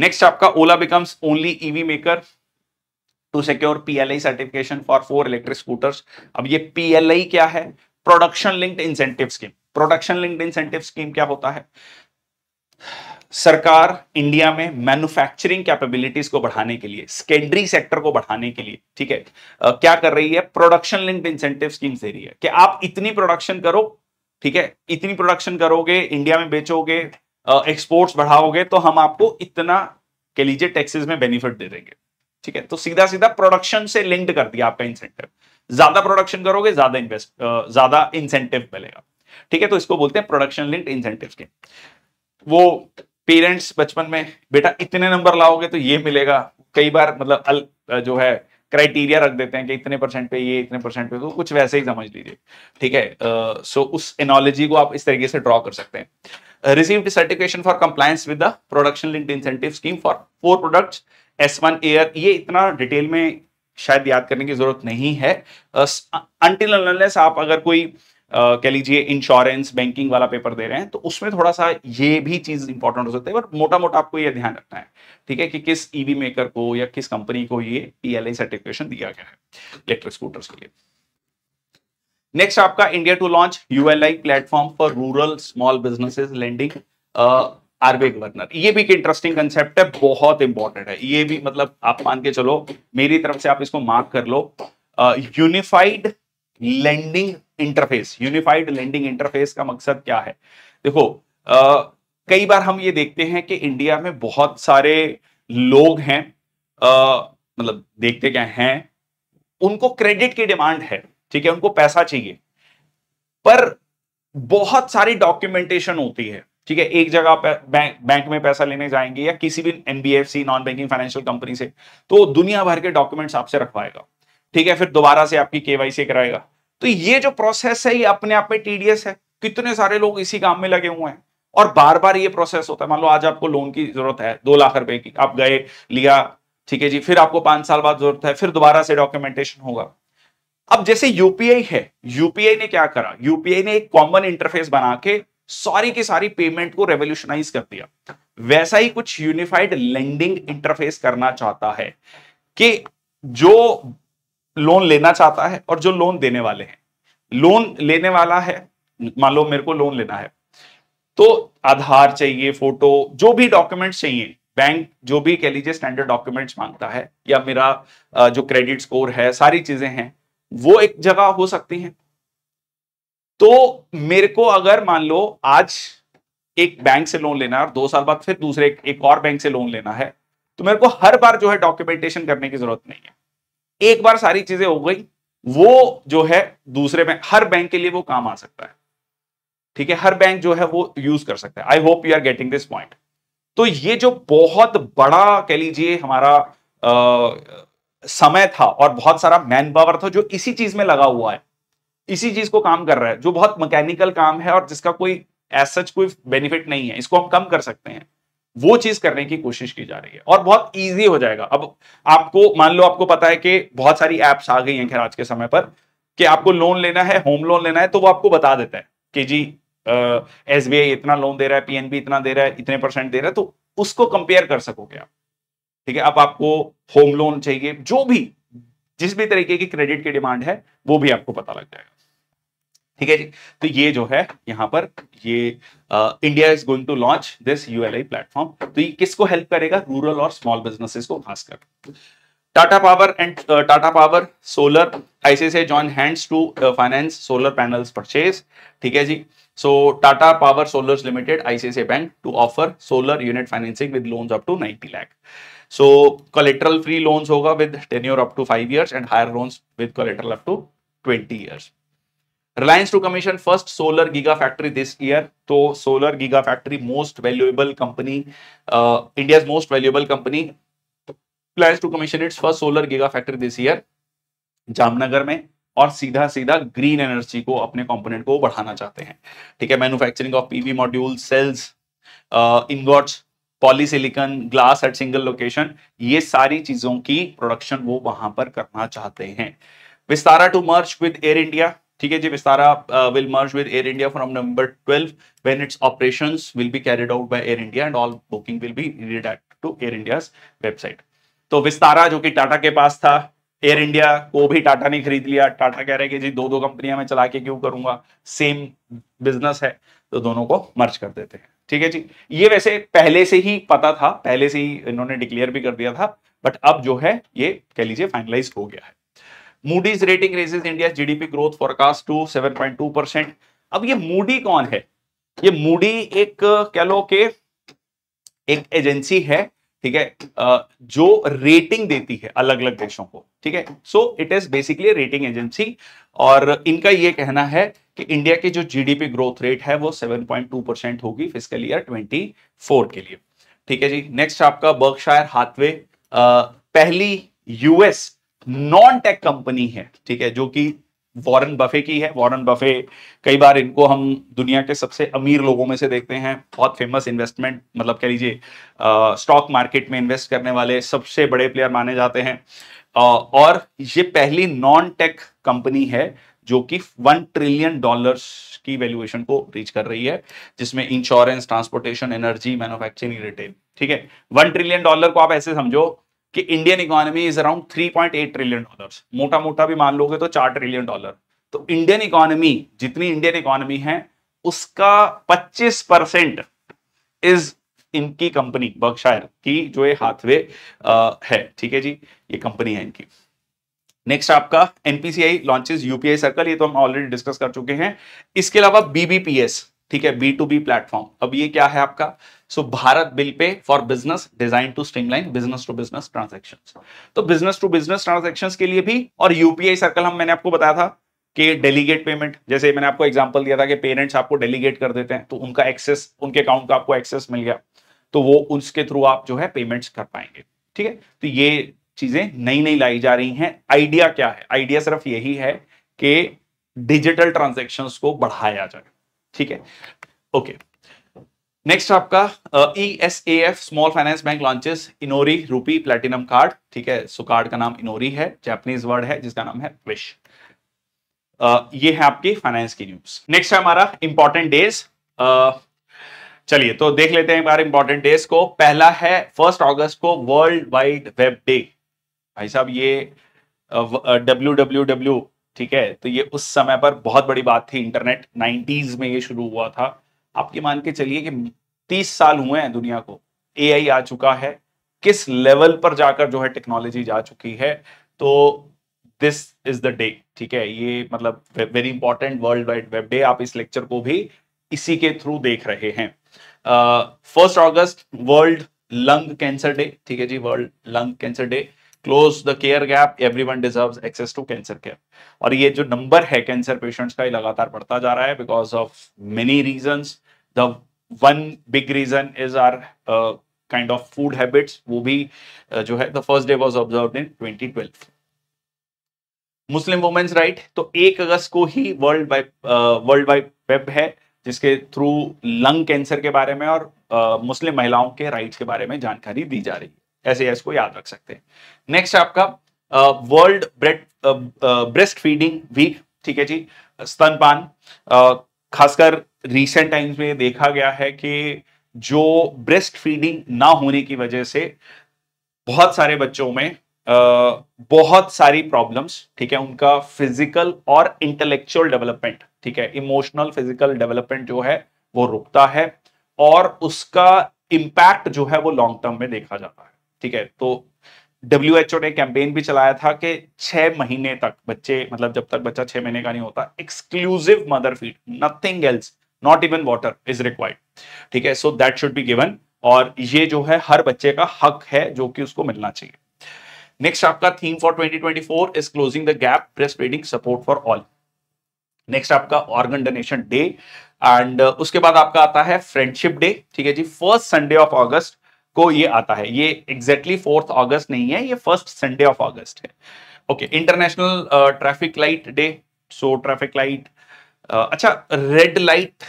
नेक्स्ट आपका Ola becomes only EV maker to secure PLI certification for four electric scooters अब ये पीएलआई क्या है production linked incentive scheme production linked incentive scheme क्या होता है सरकार इंडिया में मैन्युफैक्चरिंग कैपेबिलिटीज को बढ़ाने के लिए सेकेंडरी सेक्टर को बढ़ाने के लिए ठीक है uh, क्या कर रही है प्रोडक्शन लिंक्ड इंसेंटिव स्कीम दे रही है कि आप इतनी प्रोडक्शन करो ठीक है इतनी प्रोडक्शन करोगे इंडिया में बेचोगे एक्सपोर्ट्स बढ़ाओगे तो हम आपको इतना के लीजिए टैक्सेस में बेनिफिट दे देंगे ठीक है तो सीधा सीधा प्रोडक्शन से लिंक्ड कर दिया आपका इंसेंटिव ज्यादा प्रोडक्शन करोगे ज्यादा इन्वेस्ट ज्यादा इंसेंटिव मिलेगा ठीक है तो इसको बोलते हैं प्रोडक्शन लिंक्ड इंसेंटिव के वो पेरेंट्स बचपन में बेटा इतने नंबर लाओगे तो ये मिलेगा कई बार मतलब अल, जो है क्राइटेरिया रख देते हैं कि इतने परसेंट पे ये इतने परसेंट पे तो कुछ वैसे ही समझ लीजिए ठीक है सो uh, so उस एनोलॉजी को आप इस तरीके से ड्रॉ कर सकते हैं received certification for compliance with the production linked incentive scheme for four products S one air ये इतना डिटेल में शायद याद करने की जरूरत नहीं है अनटिल uh, आप अगर कोई uh, कह लीजिए इंश्योरेंस बैंकिंग वाला पेपर दे रहे हैं तो उसमें थोड़ा सा ये भी चीज इंपॉर्टेंट हो सकती है बट मोटा मोटा आपको ये ध्यान रखना है ठीक है कि किस ईवी मेकर को या किस कंपनी को ये पीएलआई सर्टिफिकेशन दिया गया है इलेक्ट्रिक स्कूटर्स के लिए नेक्स्ट आपका India to launch ULI platform for rural small businesses lending RBI governor ये भी एक इंटरेस्टिंग कंसेप्ट है बहुत इंपॉर्टेंट है ये भी मतलब आप मान के चलो मेरी तरफ से आप इसको मार्क कर लो unified lending interface unified lending interface का मकसद क्या है देखो आ, कई बार हम ये देखते हैं कि इंडिया में बहुत सारे लोग हैं मतलब देखते क्या हैं उनको क्रेडिट की डिमांड है ठीक है उनको पैसा चाहिए पर बहुत सारी डॉक्यूमेंटेशन होती है ठीक है एक जगह बैंक में पैसा लेने जाएंगे या किसी भी NBFC non banking financial company से तो दुनिया भर के डॉक्यूमेंट्स आपसे रखवाएगा ठीक है फिर दोबारा से आपकी केवाईसी कराएगा तो ये जो प्रोसेस है ये अपने आप में टीडीएस है कितने सारे लोग इसी काम में लगे हुए हैं और बार बार ये प्रोसेस होता है मान लो आज आपको लोन की जरूरत है दो लाख रुपए की आप गए लिया ठीक है जी फिर आपको पांच साल बाद जरूरत है फिर दोबारा से डॉक्यूमेंटेशन होगा अब जैसे यूपीआई है यूपीआई ने क्या करा यूपीआई ने एक कॉमन इंटरफेस बना के सारी की सारी पेमेंट को रेवोल्यूशनाइज कर दिया वैसा ही कुछ यूनिफाइड लेंडिंग इंटरफेस करना चाहता है कि जो लोन लेना चाहता है और जो लोन देने वाले हैं लोन लेने वाला है मान लो मेरे को लोन लेना है तो आधार चाहिए फोटो जो भी डॉक्यूमेंट्स चाहिए बैंक जो भी कह लीजिए स्टैंडर्ड डॉक्यूमेंट्स मांगता है या मेरा जो क्रेडिट स्कोर है सारी चीजें हैं वो एक जगह हो सकती हैं तो मेरे को अगर मान लो आज एक बैंक से लोन लेना है और दो साल बाद फिर दूसरे एक और बैंक से लोन लेना है तो मेरे को हर बार जो है डॉक्यूमेंटेशन करने की जरूरत नहीं है एक बार सारी चीजें हो गई वो जो है दूसरे बैंक हर बैंक के लिए वो काम आ सकता है ठीक है हर बैंक जो है वो यूज कर सकता है I hope you are getting this point तो ये जो बहुत बड़ा कह लीजिए हमारा आ, समय था और बहुत सारा मैन पावर था जो इसी चीज में लगा हुआ है इसी चीज को काम कर रहा है जो बहुत मैकेनिकल काम है और जिसका कोई एज सच कोई बेनिफिट नहीं है इसको हम कम कर सकते हैं वो चीज करने की कोशिश की जा रही है और बहुत ईजी हो जाएगा अब आपको मान लो आपको पता है कि बहुत सारी एप्स आ गई हैं खैर आज के समय पर कि आपको लोन लेना है होम लोन लेना है तो वो आपको बता देता है कि जी एस बी आई इतना लोन दे रहा है पीएनबी इतना दे रहा है इतने परसेंट दे रहा है तो उसको कंपेयर कर सकोगे आप ठीक है अब आपको होम लोन चाहिए जो भी जिस भी तरीके की क्रेडिट की डिमांड है वो भी आपको पता लग जाएगा ठीक है जी तो ये जो है यहाँ पर ये India is going to launch this ULI platform तो ये किसको हेल्प करेगा रूरल और स्मॉल बिजनेसेस को खासकर Tata power and Tata power solar ICICI join hands to finance solar panels purchase ठीक है जी so Tata power solar limited ICICI bank to offer solar unit financing with loans up to 90 lakh so collateral free loans होगा with tenure up to five years and higher loans with collateral up to 20 years Reliance to commission first solar giga factory this year तो solar giga factory most valuable company India most valuable company Reliance to commission its first solar giga factory this year Jamnagar में और सीधा सीधा ग्रीन एनर्जी को अपने कंपोनेंट को बढ़ाना चाहते हैं ठीक है manufacturing of PV module cells ingots polysilicon glass at single location ये सारी चीजों की प्रोडक्शन वो वहां पर करना चाहते हैं Vistara to merge with Air India ठीक है जी Vistara will merge with Air India from November twelve when its operation will be carried out by Air India and all booking will be redirect to Air India website तो विस्तारा जो कि टाटा के पास था एयर इंडिया को भी टाटा ने खरीद लिया टाटा कह रहे कि जी दो दो कंपनियां मैं चला के क्यों करूंगा सेम बिजनेस है तो दोनों को मर्ज कर देते हैं ठीक है जी ये वैसे पहले से ही पता था पहले से ही इन्होंने डिक्लेयर भी कर दिया था बट अब जो है ये कह लीजिए फाइनलाइज हो गया है Moody's rating raises India GDP growth forecast to two percent अब ये मूडी कौन है ये मूडी एक कह लो के एक एजेंसी है ठीक है जो रेटिंग देती है अलग अलग देशों को ठीक है so it is basically rating agency और इनका ये कहना है कि इंडिया की जो जीडीपी ग्रोथ रेट है वो 7.2 परसेंट होगी फिजिकल ईयर 24 के लिए ठीक है जी नेक्स्ट आपका बर्कशायर हाथवे पहली यूएस नॉन टेक कंपनी है ठीक है जो कि वॉरेन बफे की है वॉरेन बफे कई बार इनको हम दुनिया के सबसे अमीर लोगों में से देखते हैं बहुत फेमस इन्वेस्टमेंट मतलब कह लीजिए स्टॉक मार्केट में इन्वेस्ट करने वाले सबसे बड़े प्लेयर माने जाते हैं आ, और ये पहली नॉन टेक कंपनी है जो कि वन ट्रिलियन डॉलर्स की वैल्यूएशन को रीच कर रही है जिसमें insurance transportation energy manufacturing retail ठीक है वन ट्रिलियन डॉलर को आप ऐसे समझो कि Indian economy is around 3.8 trillion dollars मोटा मोटा भी मान लोगे तो चार ट्रिलियन डॉलर तो इंडियन इकोनॉमी जितनी इंडियन इकोनॉमी है उसका 25 परसेंट इज इनकी कंपनी बर्कशायर की जो ये हाथवे है ठीक है जी ये कंपनी है इनकी नेक्स्ट आपका एनपीसीआई लॉन्चेस यूपीआई सर्कल ये तो हम ऑलरेडी डिस्कस कर चुके हैं इसके अलावा बीबीपीएस ठीक है बी टू बी प्लेटफॉर्म अब ये क्या है आपका so so, Bharat bill pay for business design to streamline business to business transaction तो बिजनेस टू बिजनेस ट्रांजेक्शन के लिए भी और यूपीआई सर्कल हम मैंने आपको बताया था कि डेलीगेट पेमेंट जैसे मैंने आपको एग्जाम्पल दिया था कि पेरेंट्स आपको डेलीगेट कर देते हैं तो उनका एक्सेस उनके अकाउंट का आपको एक्सेस मिल गया तो वो उसके थ्रू आप जो है पेमेंट्स कर पाएंगे ठीक है तो ये चीजें नई नई लाई जा रही हैं आइडिया क्या है आइडिया सिर्फ यही है कि डिजिटल ट्रांजेक्शन को बढ़ाया जाए ठीक है ओके नेक्स्ट आपका E S A F small finance bank launches Inori RuPay platinum card ठीक है सो कार्ड का नाम इनोरी है जैपनीज वर्ड है जिसका नाम है विश uh, ये है आपकी फाइनेंस की न्यूज नेक्स्ट है हमारा इंपॉर्टेंट डेज uh, चलिए तो देख लेते हैं हमारे इंपॉर्टेंट डेज को पहला है फर्स्ट अगस्त को वर्ल्ड वाइड वेब डे भाई साहब ये डब्ल्यू डब्ल्यू डब्ल्यू ठीक है तो ये उस समय पर बहुत बड़ी बात थी इंटरनेट नाइन्टीज में ये शुरू हुआ था आपके मान के चलिए कि तीस साल हुए हैं दुनिया को ए आ चुका है किस लेवल पर जाकर जो है टेक्नोलॉजी जा चुकी है तो दिस इज द डे ठीक है ये मतलब very important world wide web day आप इस लेक्चर को भी इसी के थ्रू देख रहे हैं फर्स्ट अगस्त वर्ल्ड लंग कैंसर डे ठीक है जी world lung cancer day close the care gap every one deserve access to cancer care और ये जो नंबर है कैंसर पेशेंट्स का ये लगातार बढ़ता जा रहा है because of many reason the one big reason is our kind of food habits वो भी uh, जो है the first day was observe in twelve Muslim womens right तो एक अगस्त को ही world wide world wide web है जिसके थ्रू लंग कैंसर के बारे में और uh, मुस्लिम महिलाओं के राइट्स के बारे में जानकारी दी जा रही है ऐसे इसको याद रख सकते हैं नेक्स्ट आपका world bread breast feeding week ठीक है जी स्तनपान खासकर रिसेंट टाइम्स में देखा गया है कि जो ब्रेस्ट फीडिंग ना होने की वजह से बहुत सारे बच्चों में बहुत सारी प्रॉब्लम्स ठीक है उनका फिजिकल और इंटेलेक्चुअल डेवलपमेंट ठीक है इमोशनल फिजिकल डेवलपमेंट जो है वो रुकता है और उसका इम्पैक्ट जो है वो लॉन्ग टर्म में देखा जाता है ठीक है तो डब्ल्यू एच ओ ने कैंपेन भी चलाया था कि छह महीने तक बच्चे मतलब जब तक बच्चा छह महीने का नहीं होता exclusive mother feed nothing else not even water is required ठीक है so that should be given और ये जो है हर बच्चे का हक है जो कि उसको मिलना चाहिए नेक्स्ट आपका theme for 2024 is closing the gap breast reading support for all next आपका ऑर्गन डोनेशन डे एंड उसके बाद आपका आता है फ्रेंडशिप डे ठीक है जी फर्स्ट संडे ऑफ ऑगस्ट को ये आता है ये एग्जैक्टली फोर्थ अगस्त नहीं है ये फर्स्ट संडे ऑफ अगस्त है okay international traffic light day so traffic light अच्छा रेड लाइट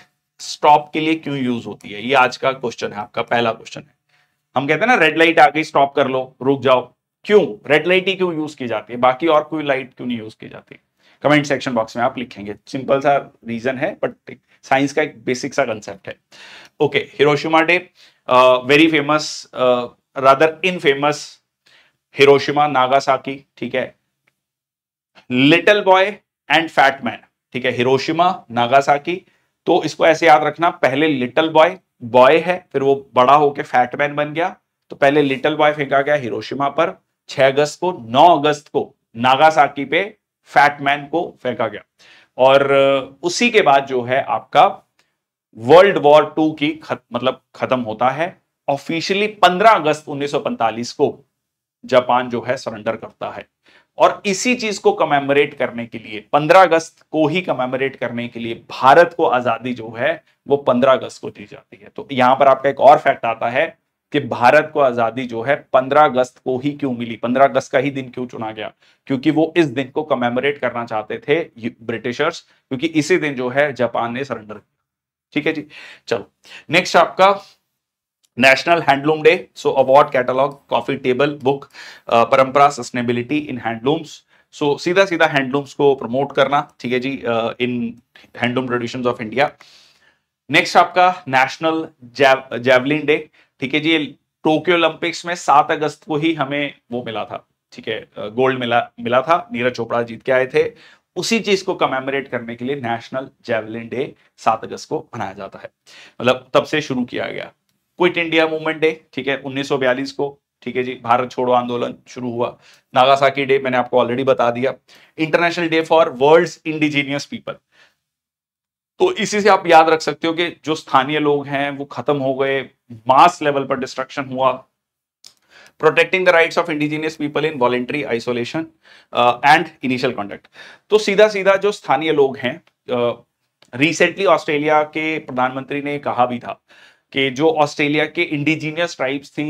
स्टॉप के लिए क्यों यूज होती है ये आज का क्वेश्चन है आपका पहला क्वेश्चन है हम कहते हैं ना रेड लाइट आ गई स्टॉप कर लो रुक जाओ क्यों रेड लाइट ही क्यों यूज की जाती है बाकी और कोई लाइट क्यों नहीं यूज की जाती है? कमेंट सेक्शन बॉक्स में आप लिखेंगे सिंपल सा रीजन है बट साइंस का एक बेसिक सा कंसेप्ट है okay Hiroshima day very famous rather infamous Hiroshima Nagasaki ठीक है little boy and fat man ठीक है हिरोशिमा नागासाकी तो इसको ऐसे याद रखना पहले लिटिल बॉय बॉय है फिर वो बड़ा होके फैट मैन बन गया तो पहले लिटिल बॉय फेंका गया हिरोशिमा पर 6 अगस्त को 9 अगस्त को नागासाकी पे फैटमैन को फेंका गया और उसी के बाद जो है आपका वर्ल्ड वॉर टू की खत, मतलब खत्म होता है ऑफिशियली 15 अगस्त 1945 को जापान जो है सरेंडर करता है और इसी चीज को कमेमोरेट करने के लिए 15 अगस्त को ही कमेमोरेट करने के लिए भारत को आजादी जो है वो 15 अगस्त को दी जाती है तो यहां पर आपका एक और फैक्ट आता है कि भारत को आजादी जो है 15 अगस्त को ही क्यों मिली 15 अगस्त का ही दिन क्यों चुना गया क्योंकि वो इस दिन को कमेमोरेट करना चाहते थे ब्रिटिशर्स क्योंकि इसी दिन जो है जापान ने सरेंडर किया ठीक है जी चलो नेक्स्ट आपका national handloom day so award catalogue coffee table book Parampara sustainability in handlooms so सीधा सीधा हैंडलूम्स को प्रमोट करना ठीक है जी in handloom tradition of India next आपका नेशनल जैवलिन डे ठीक है जी टोक्यो ओलंपिक्स में सात अगस्त को ही हमें वो मिला था ठीक है गोल्ड मिला मिला था नीरज चोपड़ा जीत के आए थे उसी चीज को कमेमोरेट करने के लिए नेशनल जेवलिन डे सात अगस्त को मनाया जाता है मतलब तब से शुरू किया गया क्विट इंडिया मूवमेंट डे ठीक है 1942 को ठीक है जी भारत छोड़ो आंदोलन शुरू हुआ नागासाकी डे मैंने आपको ऑलरेडी बता दिया international day for world indigenous people तो इसी से आप याद रख सकते हो कि जो स्थानीय लोग हैं वो खत्म हो गए मास लेवल पर डिस्ट्रक्शन हुआ protecting the rights of indigenous people in voluntary isolation and initial contact तो सीधा सीधा जो स्थानीय लोग हैं रिसेंटली uh, ऑस्ट्रेलिया के प्रधानमंत्री ने कहा भी था कि जो ऑस्ट्रेलिया के इंडिजीनियस ट्राइब्स थी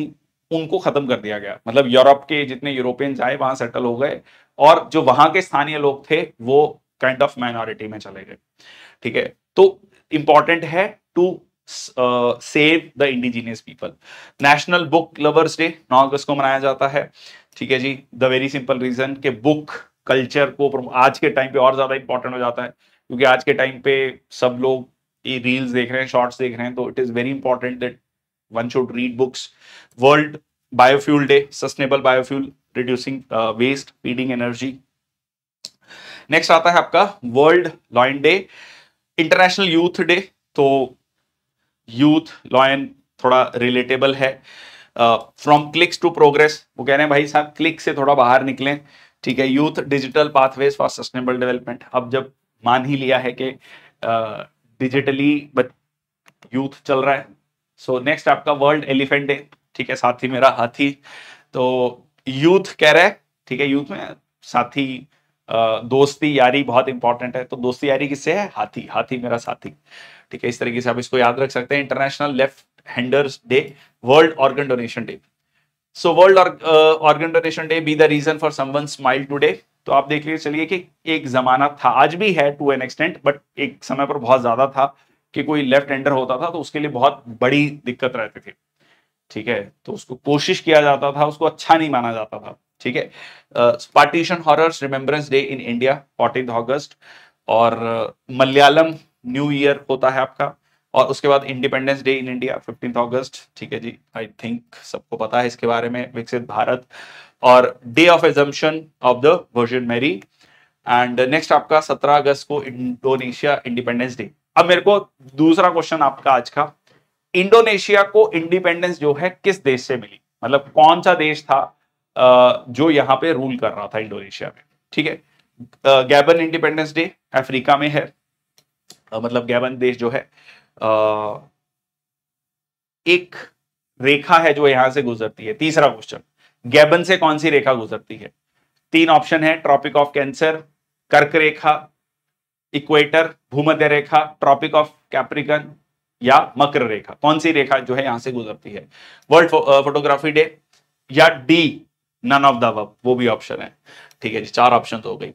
उनको खत्म कर दिया गया मतलब यूरोप के जितने यूरोपियन आए वहां सेटल हो गए और जो वहां के स्थानीय लोग थे वो काइंड ऑफ माइनॉरिटी में चले गए ठीक है तो इंपॉर्टेंट है to save the indigenous people national book lovers day 9 अगस्त को मनाया जाता है ठीक है जी द वेरी सिंपल रीजन के बुक कल्चर को आज के टाइम पे और ज्यादा इंपॉर्टेंट हो जाता है क्योंकि आज के टाइम पे सब लोग ये रील्स देख रहे हैं शॉर्ट्स देख रहे हैं तो it is very important that one should read books world biofuel day sustainable biofuel reducing waste feeding energy next आता है आपका world lion day international youth day तो यूथ लॉयन थोड़ा रिलेटेबल है फ्रॉम क्लिक्स टू प्रोग्रेस वो कह रहे हैं भाई साहब क्लिक से थोड़ा बाहर निकलें ठीक है youth digital pathways for sustainable development अब जब मान ही लिया है कि डिजिटली यूथ चल रहा है सो नेक्स्ट आपका वर्ल्ड एलिफेंट डे ठीक है साथी मेरा हाथी तो यूथ कह रहा है ठीक है यूथ में साथी दोस्ती यारी बहुत इंपॉर्टेंट है तो दोस्ती यारी किससे है हाथी हाथी मेरा साथी ठीक है इस तरीके से आप इसको याद रख सकते हैं international left handers day world organ donation day so world organ donation day be the reason for someone smile today तो आप देख लीजिए चलिए कि एक जमाना था आज भी है टू एन एक्सटेंट बट एक समय पर बहुत ज्यादा था कि कोई लेफ्ट हैंडर होता था तो उसके लिए बहुत बड़ी दिक्कत रहती थी ठीक है तो उसको कोशिश किया जाता था उसको अच्छा नहीं माना जाता था ठीक है partition horrors remembrance day in India fourteen August और मलयालम न्यू ईयर होता है आपका और उसके बाद independence day in India fifteen अगस्त ठीक है जी आई थिंक सबको पता है इसके बारे में विकसित भारत और day of assumption of the virgin Mary and next आपका सत्रह अगस्त को इंडोनेशिया इंडिपेंडेंस डे अब मेरे को दूसरा क्वेश्चन आपका आज का इंडोनेशिया को इंडिपेंडेंस जो है किस देश से मिली मतलब कौन सा देश था जो यहां पे रूल कर रहा था इंडोनेशिया में ठीक है गैबन इंडिपेंडेंस डे अफ्रीका में है मतलब गैबन देश जो है एक रेखा है जो यहां से गुजरती है तीसरा क्वेश्चन गैबन से कौन सी रेखा गुजरती है तीन ऑप्शन है ट्रॉपिक ऑफ कैंसर कर्क रेखा इक्वेटर भूमध्य रेखा ट्रॉपिक ऑफ कैप्रिकन या मकर रेखा कौन सी रेखा जो है यहां से गुजरती है वर्ल्ड फोटोग्राफी डे या डी नन ऑफ द वो भी ऑप्शन है ठीक है जी चार ऑप्शन हो गई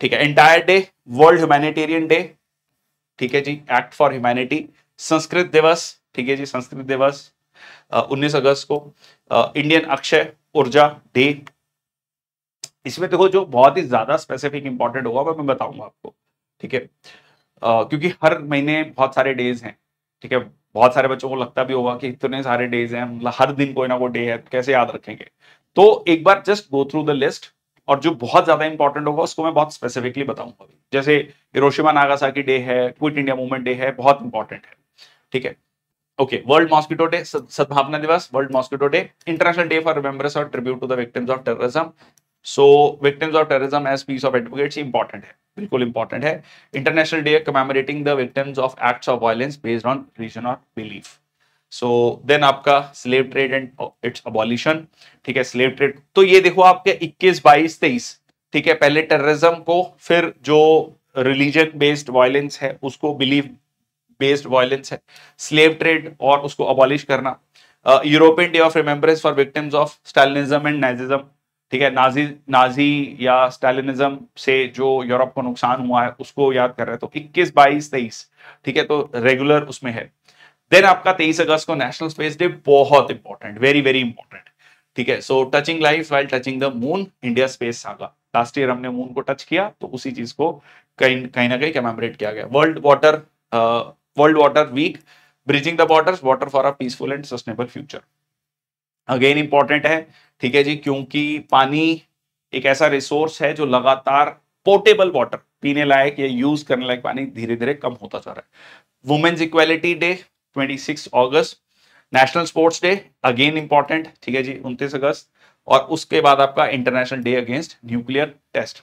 ठीक है entire day world humanitarian day ठीक है जी act for humanity Sanskrit Diwas ठीक है जी संस्कृत दिवस uh, उन्नीस अगस्त को इंडियन अक्षय ऊर्जा डे इसमें देखो जो बहुत ही ज्यादा स्पेसिफिक इंपॉर्टेंट होगा मैं बताऊंगा आपको ठीक है uh, क्योंकि हर महीने बहुत सारे डेज हैं ठीक है बहुत सारे बच्चों को लगता भी होगा कि इतने सारे डेज हैं मतलब हर दिन कोई ना कोई डे है तो कैसे याद रखेंगे तो एक बार just go through the list और जो बहुत ज्यादा इंपॉर्टेंट होगा उसको मैं बहुत स्पेसिफिकली बताऊंगा जैसे हिरोशिमा की डे है क्विट इंडिया मूवमेंट डे है बहुत इंपॉर्टेंट है ठीक है okay world mosquito day Sadbhavana Diwas world mosquito day international day for remembrance और tribute to the victims of terrorism so victims of terrorism as peace of advocates important है बिल्कुल इंपॉर्टेंट है international day commemorating the victims of acts of violence based on reason of belief so so, then आपका slave trade and its abolition ठीक है स्लेव ट्रेड तो ये देखो आपके 21 22 तेईस ठीक है पहले टेररिज्म को फिर जो रिलीजन बेस्ड वायलेंस है उसको बिलीव बेस्ड वायलेंस है स्लेव ट्रेड और उसको अबॉलिश करना European day of remembrance for victims of Stalinism and Nazism ठीक है नाजी नाजी या स्टालिनिज्म से जो यूरोप को नुकसान हुआ है उसको याद कर रहे हैं तो 21 बाईस तेईस ठीक है तो रेगुलर उसमें है देन आपका 23 अगस्त को नेशनल स्पेस डे बहुत इंपॉर्टेंट वेरी वेरी इंपॉर्टेंट ठीक है so touching life while touching the moon India space saga last year हमने मून को टच किया तो उसी चीज को कहीं कहीं ना कहीं कमेमोरेट किया गया world water world water week bridging the water water for a peaceful and sustainable future again important है ठीक है जी क्योंकि पानी एक ऐसा रिसोर्स है जो लगातार पोर्टेबल वाटर पीने लायक या यूज करने लायक पानी धीरे धीरे कम होता जा रहा है वुमेन्स इक्वेलिटी डे सिक्स अगस्त national sports day again important ठीक है जी उनतीस अगस्त और उसके बाद आपका international day against nuclear test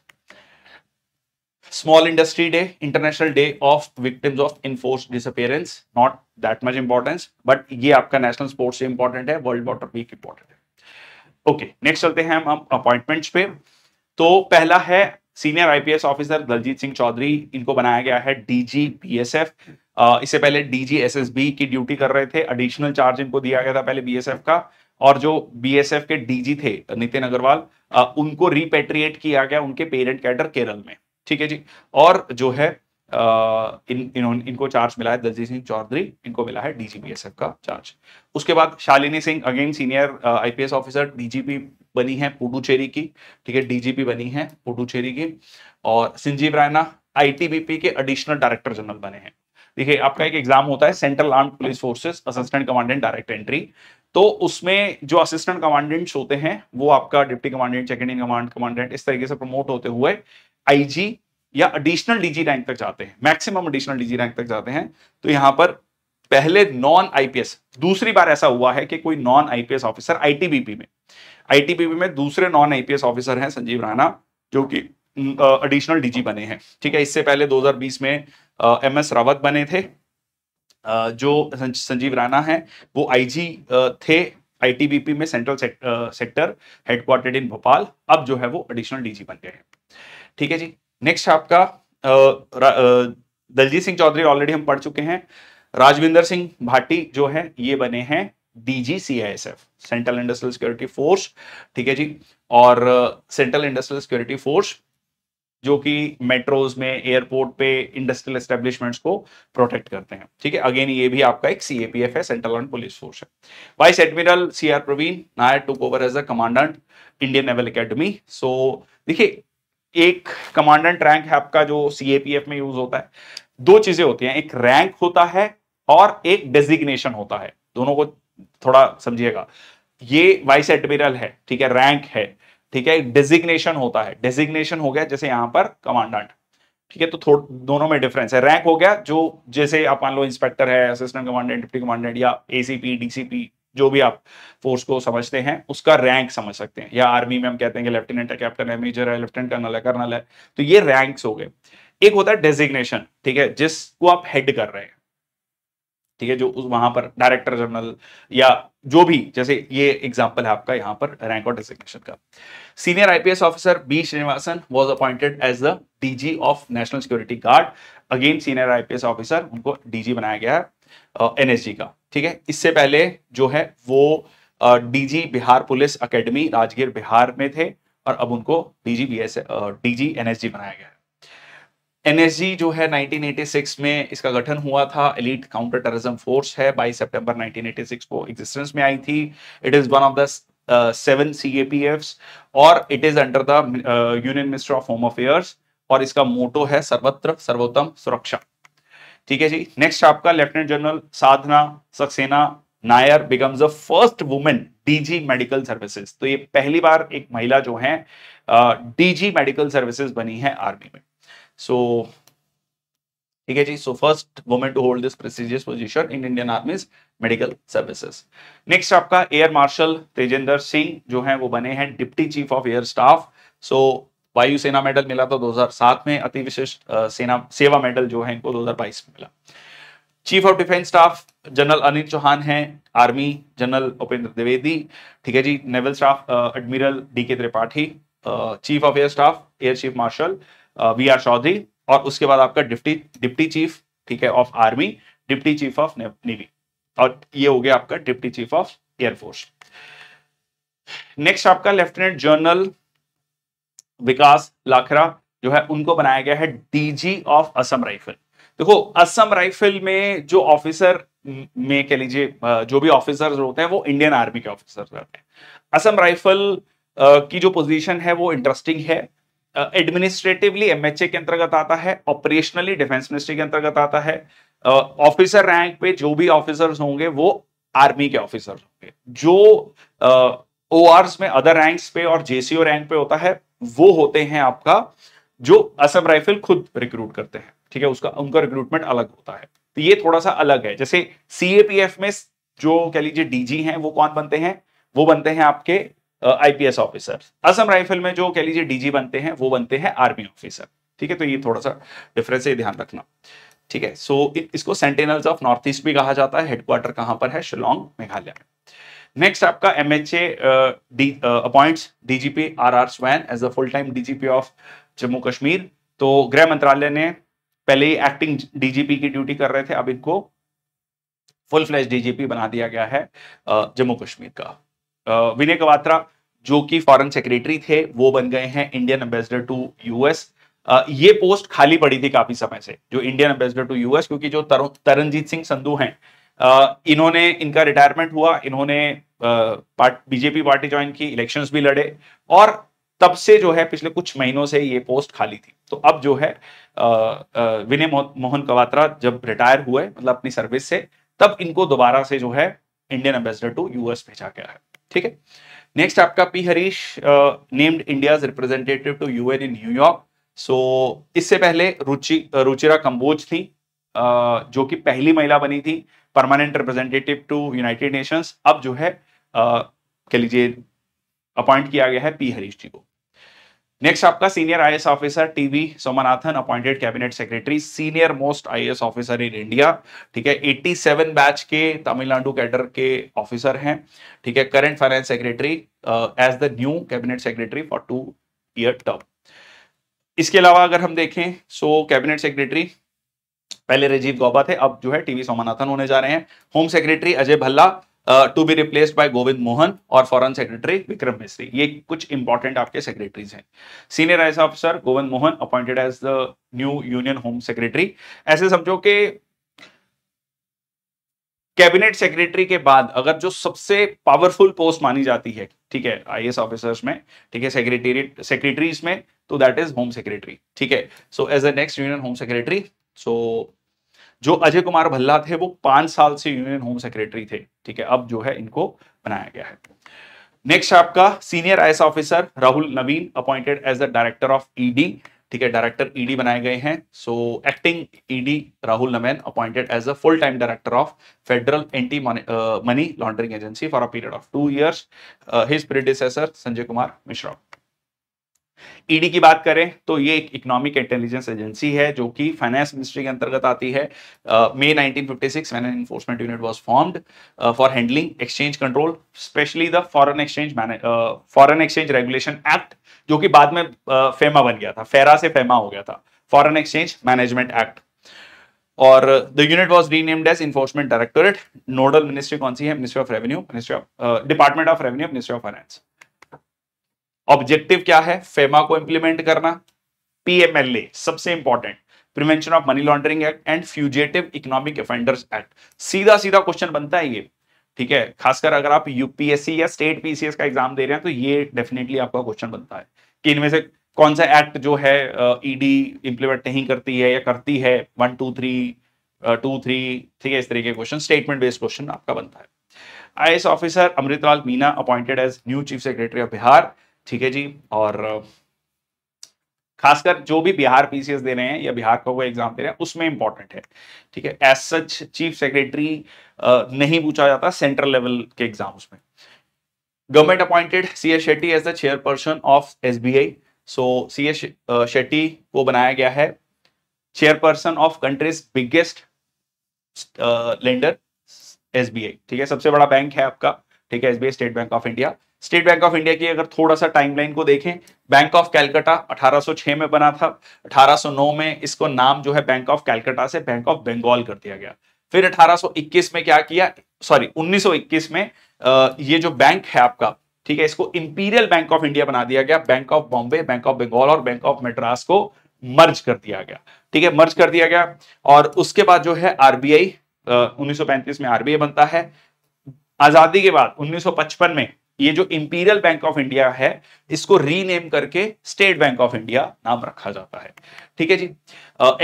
small industry day international day of Victims of Enforced Disappearance, not that much importance, but ये आपका नेशनल स्पोर्ट्स डे इंपॉर्टेंट है वर्ल्ड वाटर वीक इंपॉर्टेंट है ओके okay, नेक्स्ट चलते हैं हम अपॉइंटमेंट्स पे तो पहला है senior IPS officer Daljit Singh Chaudhary इनको बनाया गया है डीजी बीएसएफ इससे पहले डीजी एसएसबी की ड्यूटी कर रहे थे एडिशनल चार्ज इनको दिया गया था पहले बीएसएफ का और जो बीएसएफ के डीजी थे नितिन अग्रवाल उनको रिपेट्रिएट किया गया उनके पेरेंट कैडर केरल में ठीक है जी और जो है आ, इन इनको चार्ज मिला है दलजीत सिंह चौधरी इनको मिला है डीजीपीएसएफ का चार्ज उसके बाद Shalini Singh again senior IPS officer DGP बनी है पुडुचेरी की ठीक है डीजीपी बनी है पुडुचेरी की और संजीव रायना आईटीबीपी के एडिशनल डायरेक्टर जनरल बने हैं देखिए आपका एक एग्जाम होता है central arm police forces assistant commandant direct entry तो उसमें जो असिस्टेंट कमांडेंट्स होते हैं वो आपका deputy commandant second in command commandant इस तरीके से प्रमोट होते हुए आईजी या एडिशनल डीजी रैंक तक जाते हैं मैक्सिमम एडिशनल डीजी रैंक तक जाते हैं तो यहां पर पहले नॉन आईपीएस दूसरी बार ऐसा हुआ है कि कोई नॉन आईपीएस ऑफिसर आईटीबीपी में आईटीबीपी में दूसरे नॉन आईपीएस ऑफिसर हैं संजीव राणा जो कि एडिशनल डीजी बने हैं ठीक है इससे पहले 2020 में एम एस रावत बने थे जो संजीव राणा है वो आईजी थे आईटीबीपी में central sector headquartered in Bhopal अब जो है वो एडिशनल डीजी बन गए हैं ठीक है जी नेक्स्ट आपका दलजीत सिंह चौधरी ऑलरेडी हम पढ़ चुके हैं राजविंदर सिंह भाटी जो है ये बने हैं DG central industrial security force ठीक है जी और सेंट्रल इंडस्ट्रियल सिक्योरिटी फोर्स जो कि मेट्रोज में एयरपोर्ट पे इंडस्ट्रियल एस्टेब्लिशमेंट्स को प्रोटेक्ट करते हैं ठीक है अगेन ये भी आपका एक सीएपीएफ है सेंट्रल एंड पुलिस फोर्स है vice admiral C R Praveen Nair took over as a commandant Indian naval academy so देखिए एक कमांडेंट रैंक है आपका जो सीएपीएफ में यूज होता है दो चीजें होती हैं एक रैंक होता है और एक डेजिग्नेशन होता है दोनों को थोड़ा समझिएगा ये वाइस एडमिरल है ठीक है रैंक है ठीक है डेजिग्नेशन होता है डेजिग्नेशन हो गया जैसे यहां पर कमांडेंट ठीक है तो दोनों में डिफरेंस है रैंक हो गया जो जैसे आप मान लो इंस्पेक्टर है असिस्टेंट कमांडेंट डिप्टी कमांडेंट या एसीपी डीसीपी जो भी आप फोर्स को समझते हैं उसका रैंक समझ सकते हैं या आर्मी में हम कहते हैं कि लेफ्टिनेंट है कैप्टन है मेजर है लेफ्टिनेंट कर्नल है कर्नल है तो ये रैंक्स हो गए एक होता है डेजिग्नेशन ठीक है जिसको आप हेड कर रहे हैं ठीक है जो उस वहां पर डायरेक्टर जनरल या जो भी जैसे ये एग्जाम्पल है आपका यहाँ पर रैंक और डेजिग्नेशन का senior IPS officer B Srinivasan was appointed as the DG of national security guard again senior IPS officer उनको डीजी बनाया गया है एनएसजी का ठीक है इससे पहले जो है वो DG Bihar police academy Rajgir Bihar में थे और अब उनको DG B S DG NSG बनाया गया एनएसजी जो है 1986 में इसका गठन हुआ था एलिट काउंटर टेररिज्म फोर्स है 22 सितंबर 1986 को एग्जिस्टेंस में आई थी it is one of the seven C और it is under the union minister of home affairs और इसका मोटो है सर्वत्र सर्वोत्तम सुरक्षा ठीक है जी नेक्स्ट आपका lieutenant general Sadhana Saxena Nair becomes a first women DG medical services तो ये पहली बार एक महिला जो है डीजी मेडिकल सर्विसेज बनी है आर्मी में सो so, ठीक है जी so first women to hold this prestigious position in Indian armies medical services next आपका एयर मार्शल तेजेंद्र सिंह जो है वो बने हैं deputy chief of air staff so Sena medal मिला था तो 2007 में अति विशिष्ट सेना सेवा मेडल जो है इनको 2022 में मिला chief of defence staff general Anil Chauhan हैं आर्मी जनरल उपेंद्र द्विवेदी ठीक है जी naval staff admiral D K Tripathi chief of air staff air chief marshal V R Chaudhari और उसके बाद आपका डिप्टी डिप्टी चीफ ठीक है of army deputy chief of navy और ये हो गया आपका deputy chief of air force next आपका लेफ्टिनेंट जनरल विकास लाखरा जो है उनको बनाया गया है डीजी ऑफ असम राइफल देखो असम राइफल में जो ऑफिसर में कह लीजिए जो भी ऑफिसर्स होते हैं वो इंडियन आर्मी के ऑफिसर्स रहते हैं असम राइफल की जो पोजीशन है वो इंटरेस्टिंग है एडमिनिस्ट्रेटिवली एमएचए के अंतर्गत आता है ऑपरेशनली डिफेंस मिनिस्ट्री के अंतर्गत आता है ऑफिसर रैंक पे जो भी ऑफिसर्स होंगे वो आर्मी के ऑफिसर होंगे जो ओ uh, में अदर रैंक्स पे और जेसीओ रैंक पे होता है वो होते हैं आपका जो असम राइफल खुद रिक्रूट करते हैं ठीक है उसका उनका रिक्रूटमेंट अलग होता है तो ये थोड़ा सा अलग है जैसे सीएपीएफ में जो कह लीजिए डीजी हैं वो कौन बनते हैं वो बनते हैं आपके आईपीएस ऑफिसर असम राइफल में जो कह लीजिए डीजी बनते हैं वो बनते हैं आर्मी ऑफिसर ठीक है तो ये थोड़ा सा डिफरेंस है ध्यान रखना ठीक है सो इसको सेंटेनल्स ऑफ नॉर्थ ईस्ट भी कहा जाता है हेडक्वार्टर कहां पर है शिलोंग मेघालय में नेक्स्ट आपका M H A appoint DGP R R Swain as a full time DGP of Jammu Kashmir तो गृह मंत्रालय ने पहले ही एक्टिंग डीजीपी की ड्यूटी कर रहे थे अब इनको फुल फ्लैश डीजीपी बना दिया गया है जम्मू uh, कश्मीर का विनय uh, कवात्रा जो कि फॉरेन सेक्रेटरी थे वो बन गए हैं इंडियन एम्बेसडर टू यूएस ये पोस्ट खाली पड़ी थी काफी समय से जो इंडियन एम्बेसडर टू यूएस क्योंकि जो तरनजीत सिंह संधू हैं इन्होंने इनका रिटायरमेंट हुआ इन्होंने पार्ट, बीजेपी पार्टी ज्वाइन की इलेक्शंस भी लड़े और तब से जो है पिछले कुछ महीनों से ये पोस्ट खाली थी तो अब जो है विनय मोहन कवात्रा जब रिटायर हुए मतलब अपनी सर्विस से तब इनको दोबारा से जो है इंडियन एम्बेसडर टू यूएस भेजा गया है ठीक है नेक्स्ट आपका P Harish named India representative to UN in New York so इससे पहले रुचि रुचिरा कंबोज थी जो कि पहली महिला बनी थी permanent representative to United Nations अब जो है कह लीजिए अपॉइंट किया गया है पी हरीश जी को नेक्स्ट आपका senior I officer TV Somanathan appointed cabinet secretary senior most I officer in India ठीक है 87 बैच के तमिलनाडु कैडर के ऑफिसर हैं ठीक है current finance secretary as the new cabinet secretary for two year term इसके अलावा अगर हम देखें सो कैबिनेट सेक्रेटरी पहले राजीव गौबा थे अब जो है टीवी सोमनाथन होने जा रहे हैं home secretary Ajay Bhalla to be replaced by Govind Mohan और फॉरेन सेक्रेटरी विक्रम मिश्री ये कुछ इंपॉर्टेंट आपके सेक्रेटरीज हैं senior I officer Govind Mohan appointed as the new union home secretary ऐसे समझो कि कैबिनेट सेक्रेटरी के बाद अगर जो सबसे पावरफुल पोस्ट मानी जाती है ठीक है एस ऑफिसर्स में ठीक है सेक्रेटरी सेक्रेटरीज में तो दैट इज होम सेक्रेटरी ठीक है so as the next union home secretary so जो अजय कुमार भल्ला थे वो पांच साल से यूनियन होम सेक्रेटरी थे ठीक है अब जो है इनको बनाया गया है नेक्स्ट आपका senior I officer Rahul Navin appointed as the director of ED ठीक है डायरेक्टर ईडी e बनाए गए हैं so acting ED Rahul Navin appointed as a full time director of federal anti money laundering agency for a period of two years his predecessor Sanjay Kumar Mishra ED e की बात करें तो ये एक इकोनॉमिक इंटेलिजेंस एजेंसी है जो कि फाइनेंस मिनिस्ट्री के अंतर्गत आती है May uh, 1956 when an enforcement unit was formed for handling exchange control specially the foreign exchange foreign exchange regulation act जो कि बाद में uh, फेमा बन गया था फेरा से फेमा हो गया था फॉरन एक्सचेंज मैनेजमेंट एक्ट और the unit was renamed as enforcement directorate nodal ministry कौन सी है ministry of revenue ministry of department of revenue ministry of finance objective क्या है फेमा e को इंप्लीमेंट करना पीएमएलए सबसे important prevention of money laundering act and fugitive economic offenders act सीधा सीधा क्वेश्चन बनता है ये ठीक है खासकर अगर आप यूपीएससी या स्टेट पीसीएस का एग्जाम दे रहे हैं तो ये डेफिनेटली आपका क्वेश्चन बनता है कि इनमें से कौन सा एक्ट जो है ईडी इंप्लीमेंट e नहीं करती है या करती है one two three two three ठीक है इस तरीके के क्वेश्चन स्टेटमेंट बेस्ड क्वेश्चन आपका बनता है I officer Amritlal Meena appointed as new chief secretary of Bihar ठीक है जी और खासकर जो भी बिहार पीसीएस दे रहे हैं या बिहार का वो एग्जाम दे रहे हैं उसमें इंपॉर्टेंट है ठीक है एज सच चीफ सेक्रेटरी नहीं पूछा जाता सेंट्रल लेवल के एग्जाम्स में government appointed C S Shetty as the chairperson of S B I so C S Shetty को बनाया गया है chairperson of country's biggest lender S B I ठीक है सबसे बड़ा बैंक है आपका ठीक है S B I state bank of India state bank of India की अगर थोड़ा सा टाइमलाइन को देखें बैंक ऑफ कैलकाटा 1806 में बना था 1809 में इसको नाम जो है बैंक ऑफ कैलकाटा से बैंक ऑफ बंगाल कर दिया गया फिर 1821 में क्या किया सॉरी 1921 में ये जो बैंक है आपका ठीक है इसको इंपीरियल बैंक ऑफ इंडिया बना दिया गया bank of Bombay bank of Bengal और बैंक ऑफ मेड्रास को मर्ज कर दिया गया ठीक है मर्ज कर दिया गया और उसके बाद जो है आरबीआई उन्नीस में आरबीआई बनता है आजादी के बाद 1955 में ये जो इंपीरियल बैंक ऑफ इंडिया है इसको रीनेम करके स्टेट बैंक ऑफ इंडिया नाम रखा जाता है ठीक है जी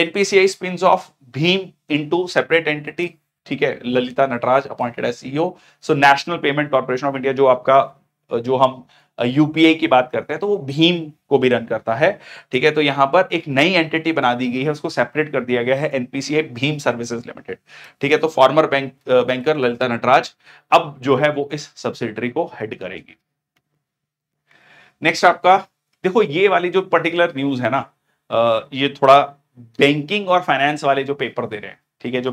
एनपीसीआई स्पिन ऑफ भीम इनटू सेपरेट एंटिटी ठीक है Lalita Natraj appointed as CEO so national payment corporation of India जो आपका जो हम यूपीआई की बात करते हैं तो वो भीम को भी रन करता है ठीक है तो यहां पर एक नई एंटिटी बना दी गई है उसको सेपरेट कर दिया गया है एनपीसीआई भीम सर्विसेज लिमिटेड ठीक है तो former bank banker Lalita Natraj अब जो है वो इस सब्सिडरी को हेड करेगी नेक्स्ट आपका देखो ये वाली जो पर्टिकुलर न्यूज है ना ये थोड़ा बैंकिंग और फाइनेंस वाले जो पेपर दे रहे हैं ठीक है जो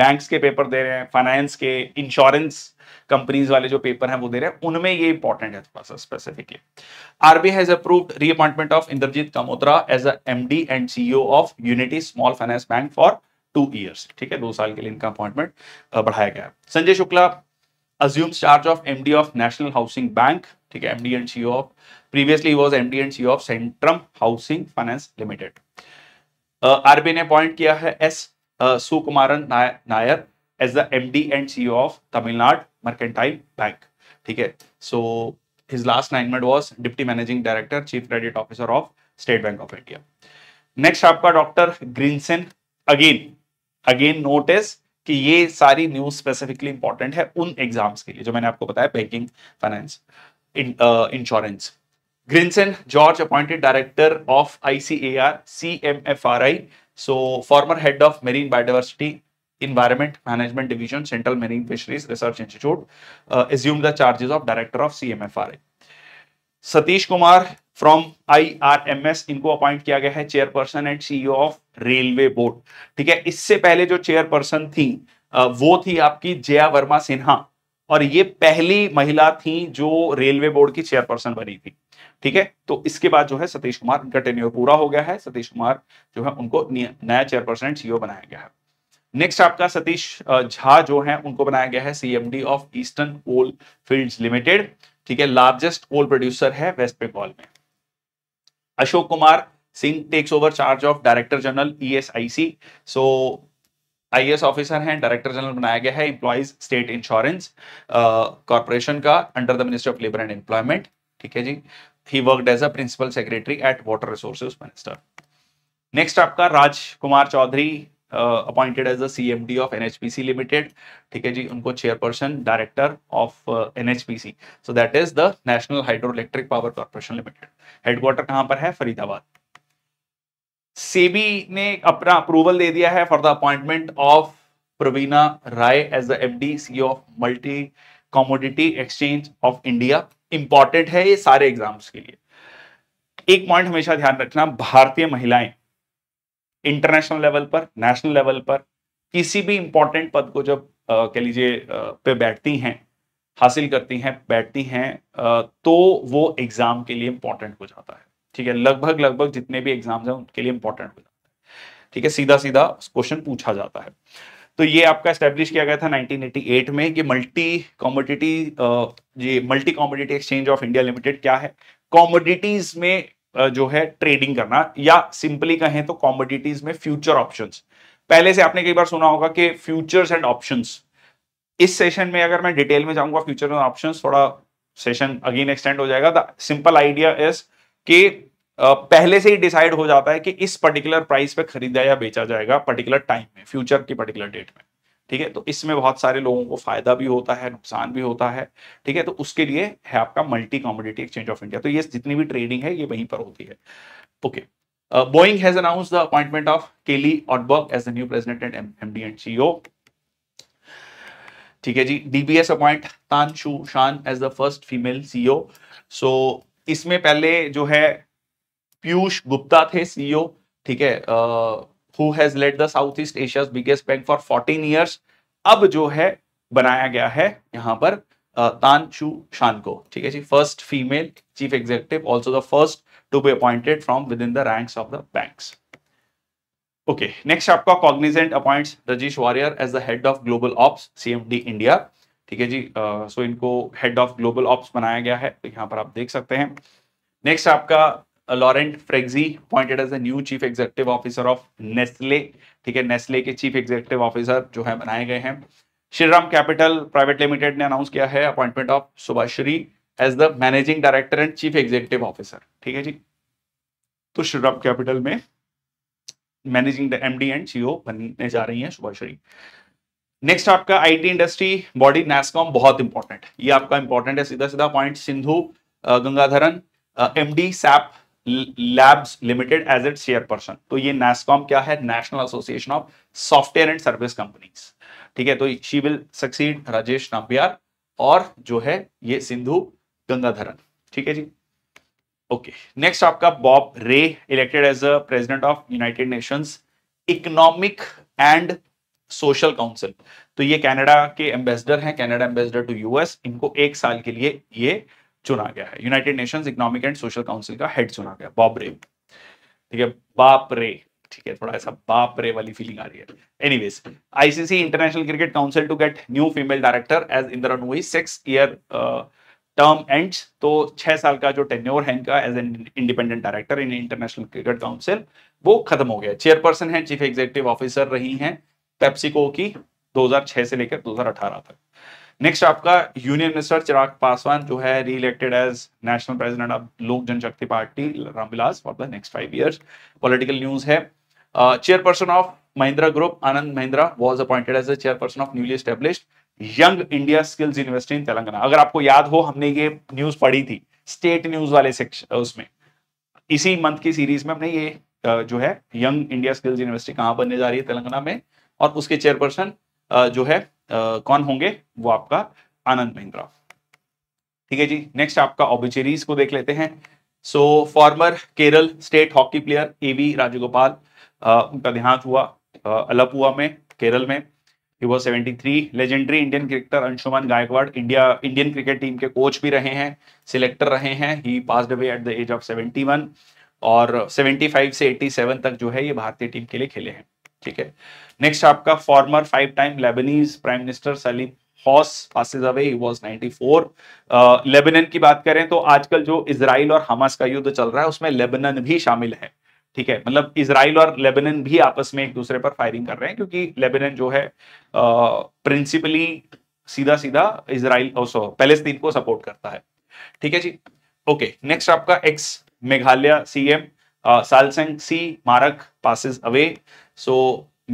बैंक्स के पेपर दे रहे हैं फाइनेंस के इंश्योरेंस कंपनीज वाले जो पेपर हैं वो दे रहे हैं उनमें ये इंपॉर्टेंट है थोड़ा सा specifically RBI has approved reappointment of Indrajit Kamotra as a MD and CEO of unity small finance bank for two years ठीक है दो साल के लिए इनका अपॉइंटमेंट बढ़ाया गया Sanjay Shukla assumes charge of MD of national housing bank ठीक है MD and CEO of previously he was and and CEO of Centrum Housing Finance Limited. RBI ने अपॉइंट किया है S Sukumaran Nair as the M D and C of Tamil Nadu mercantile bank ठीक है so his last assignment was deputy managing director chief credit officer of state bank of India next आपका डॉक्टर ग्रीनसेन अगेन अगेन नोटिस कि ये सारी न्यूज स्पेसिफिकली इंपॉर्टेंट है उन एग्जाम्स के लिए जो मैंने आपको बताया banking finance insurance Grinson George appointed director of C M F R I So former head of marine biodiversity Environment Management Division, Central Marine Fisheries Research Institute, uh, assumed the charges of Director of CMFRA. Satish Kumar from IRMS इनको अपॉइंट किया गया है chairperson and CEO of railway board ठीक है इससे पहले जो चेयरपर्सन थी वो थी आपकी जया वर्मा सिन्हा और ये पहली महिला थी जो रेलवे बोर्ड की चेयरपर्सन बनी थी ठीक है तो इसके बाद जो है सतीश कुमार गटेन्यू पूरा हो गया है सतीश कुमार जो है उनको नया चेयरपर्सन सीईओ e बनाया गया है नेक्स्ट आपका सतीश झा जो है उनको बनाया गया है CMD of eastern coal fields limited ठीक है लार्जेस्ट कोल प्रोड्यूसर है वेस्ट बंगाल में Ashok Kumar Singh takes over charge of director general ESIC so IAS officer हैं डायरेक्टर जनरल बनाया गया है एम्प्लॉयज स्टेट इंश्योरेंस कॉरपोरेशन का under the ministry of labour and employment ठीक है जी he worked as a principal secretary at water resources minister next आपका राजकुमार Chaudhary appointed as the cmd of nhpc limited ठीक है जी उनको chairperson director of uh, nhpc so that is the national hydroelectric power corporation limited headquarter कहां पर है फरीदाबाद सेबी ने अपना अप्रूवल दे दिया है for the appointment of Praveena Rai as the F D C of multi commodity exchange of India important है ये सारे एग्जाम्स के लिए एक पॉइंट हमेशा ध्यान रखना भारतीय महिलाएं इंटरनेशनल लेवल पर नेशनल लेवल पर किसी भी इंपॉर्टेंट पद को जब कह लीजिए पे बैठती हैं हासिल करती हैं बैठती हैं तो वो एग्जाम के लिए इंपॉर्टेंट हो जाता है ठीक है लगभग लगभग जितने भी एग्जाम्स हैं उनके लिए इंपॉर्टेंट हो जाता है ठीक है सीधा सीधा क्वेश्चन पूछा जाता है तो ये आपका स्टैब्लिश किया गया था 1988 में कि मल्टी कॉमोडिटी ये multi commodity exchange of India limited क्या है कॉमोडिटीज में जो है ट्रेडिंग करना या सिंपली कहें तो कॉमोडिटीज में फ्यूचर ऑप्शंस पहले से आपने कई बार सुना होगा कि फ्यूचर्स एंड ऑप्शंस इस सेशन में अगर मैं डिटेल में जाऊंगा फ्यूचर एंड ऑप्शन थोड़ा सेशन अगेन एक्सटेंड हो जाएगा सिंपल आइडिया इज कि पहले से ही डिसाइड हो जाता है कि इस पर्टिकुलर प्राइस पे खरीदा या बेचा जाएगा पर्टिकुलर टाइम में फ्यूचर की पर्टिकुलर डेट में ठीक है तो इसमें बहुत सारे लोगों को फायदा भी होता है नुकसान भी होता है ठीक है तो उसके लिए है आपका multi commodity exchange of India तो ये जितनी भी ट्रेडिंग है ये वहीं पर होती है okay Boeing has announce the appointment of Kelly Ortberg as the new president and MD and CEO ठीक है जी DBS appoint Tan Su Shan as the first female CEO so इसमें पहले जो है पीयूष गुप्ता थे सीईओ e ठीक है who has led the south east Asia biggest bank for fourteen years अब जो है बनाया गया है यहां पर तानशु शान को ठीक है जी first female chief executive also the first to be appointed from within the ranks of the banks okay next आपका Cognizant appoints Rajesh Warrier as the head of global ops CMD India ठीक है जी सो uh, so इनको हेड ऑफ ग्लोबल ऑप्स बनाया गया है तो यहां पर आप देख सकते हैं नेक्स्ट आपका Laurent Freixe appointed as a new chief executive officer of Nestle ठीक है नेस्ले के चीफ एग्जीक्यूटिव ऑफिसर जो है बनाए गए हैं श्रीराम कैपिटल प्राइवेट लिमिटेड ने अनाउंस किया है appointment of Subhasri as the managing director and chief executive officer ठीक है जी तो श्रीराम कैपिटल में मैनेजिंग एमडी एंड सीओ बनने जा रही है सुभाश्री नेक्स्ट आपका आईटी इंडस्ट्री बॉडी नेस्कॉम बहुत इंपॉर्टेंट ये आपका इंपॉर्टेंट है सीधा सीधा point Sindhu Gangadharan MD SAP labs limited as it chairperson तो ये नेस्कॉम क्या है national association of software and service companies ठीक है तो she will succeed Rajesh Nambiar और जो है ये सिंधु गंगाधरन ठीक है जी ओके नेक्स्ट आपका Bob Rae elected as a president of United Nations economic and social council तो ये कनाडा के एम्बेसडर हैं कनाडा एम्बेसडर टू यूएस इनको एक साल के लिए ये चुना गया है United Nations economic and social council का हेड चुना गया बॉब रे ठीक है बाप रे ठीक है थोड़ा ऐसा बाप रे वाली फीलिंग आ रही है anyways ICC international cricket council to get new female director as Indra Nooyi six year term end तो छह साल का जो टेन्योर है इनका as an independent director in international cricket council वो खत्म हो गया चेयरपर्सन है चीफ एग्जीक्यूटिव ऑफिसर रही हैं पेप्सिको की 2006 से लेकर 2018 तक नेक्स्ट आपका यूनियन मिनिस्टर चिराग पासवान जो है re elected as national president of Lok Janshakti party Ramvilas for the next five years political news है chairperson of Mahindra group Anand Mahindra was appointed as chairperson of newly established young India skills university in Telangana अगर आपको याद हो हमने ये न्यूज पढ़ी थी स्टेट न्यूज वाले सेक्शन उसमें इसी मंथ की सीरीज में हमने ये uh, जो है यंग इंडिया स्किल्स यूनिवर्सिटी कहां बनने जा रही है तेलंगाना में और उसके चेयरपर्सन uh, जो है कौन होंगे वो आपका आनंद महिंद्रा ठीक है जी नेक्स्ट आपका ऑबिचेरीज को देख लेते हैं so former Kerala state hockey player A V Rajagopal उनका देहांत हुआ अलपुआ में केरल में three legendary Indian cricketer Anshuman Gaekwad India Indian cricket team के कोच भी रहे हैं सिलेक्टर रहे हैं he pass away at the age of seventy one और सेवेंटी फाइव से एट्टी सेवन तक जो है ये भारतीय टीम के लिए खेले हैं ठीक है नेक्स्ट आपका former five time Lebanese prime minister Salim Hoss passes away was ninety four Lebanon की बात करें तो आजकल जो इसराइल और हमास का युद्ध चल रहा है उसमें लेबनन भी शामिल है ठीक है मतलब इसराइल और लेबनन भी आपस में एक दूसरे पर फायरिंग कर रहे हैं क्योंकि लेबनन जो है प्रिंसिपली सीधा सीधा इसराइल पैलेस्तीन को सपोर्ट करता है ठीक है जी ओके नेक्स्ट आपका ex Meghalaya CM Salseng C Marak passes away so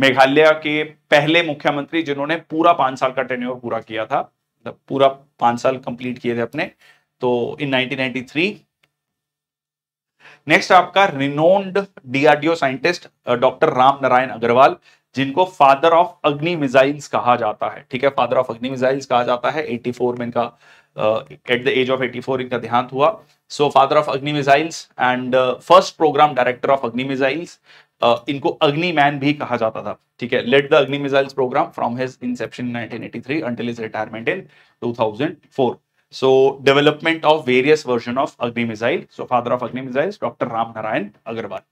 Meghalaya के पहले मुख्यमंत्री जिन्होंने पूरा पांच साल का टेन्योर पूरा किया था मतलब पूरा पांच साल कंप्लीट किए थे अपने तो इन 1993 नेक्स्ट आपका renowned DRDO scientist doctor Ram Narayan Agarwal जिनको फादर ऑफ अग्नि मिसाइल्स कहा जाता है ठीक है फादर ऑफ अग्नि मिसाइल्स कहा जाता है 84 में इनका एट द एज ऑफ 84 इनका देहांत हुआ so father of Agni missiles and first program director of Agni missiles इनको अग्नि मैन भी कहा जाता था ठीक है led the Agni missiles program from his inception 1983 until his retirement in 2004 so development of various version of agni missile so father of agni missiles dr ram narayan agarwal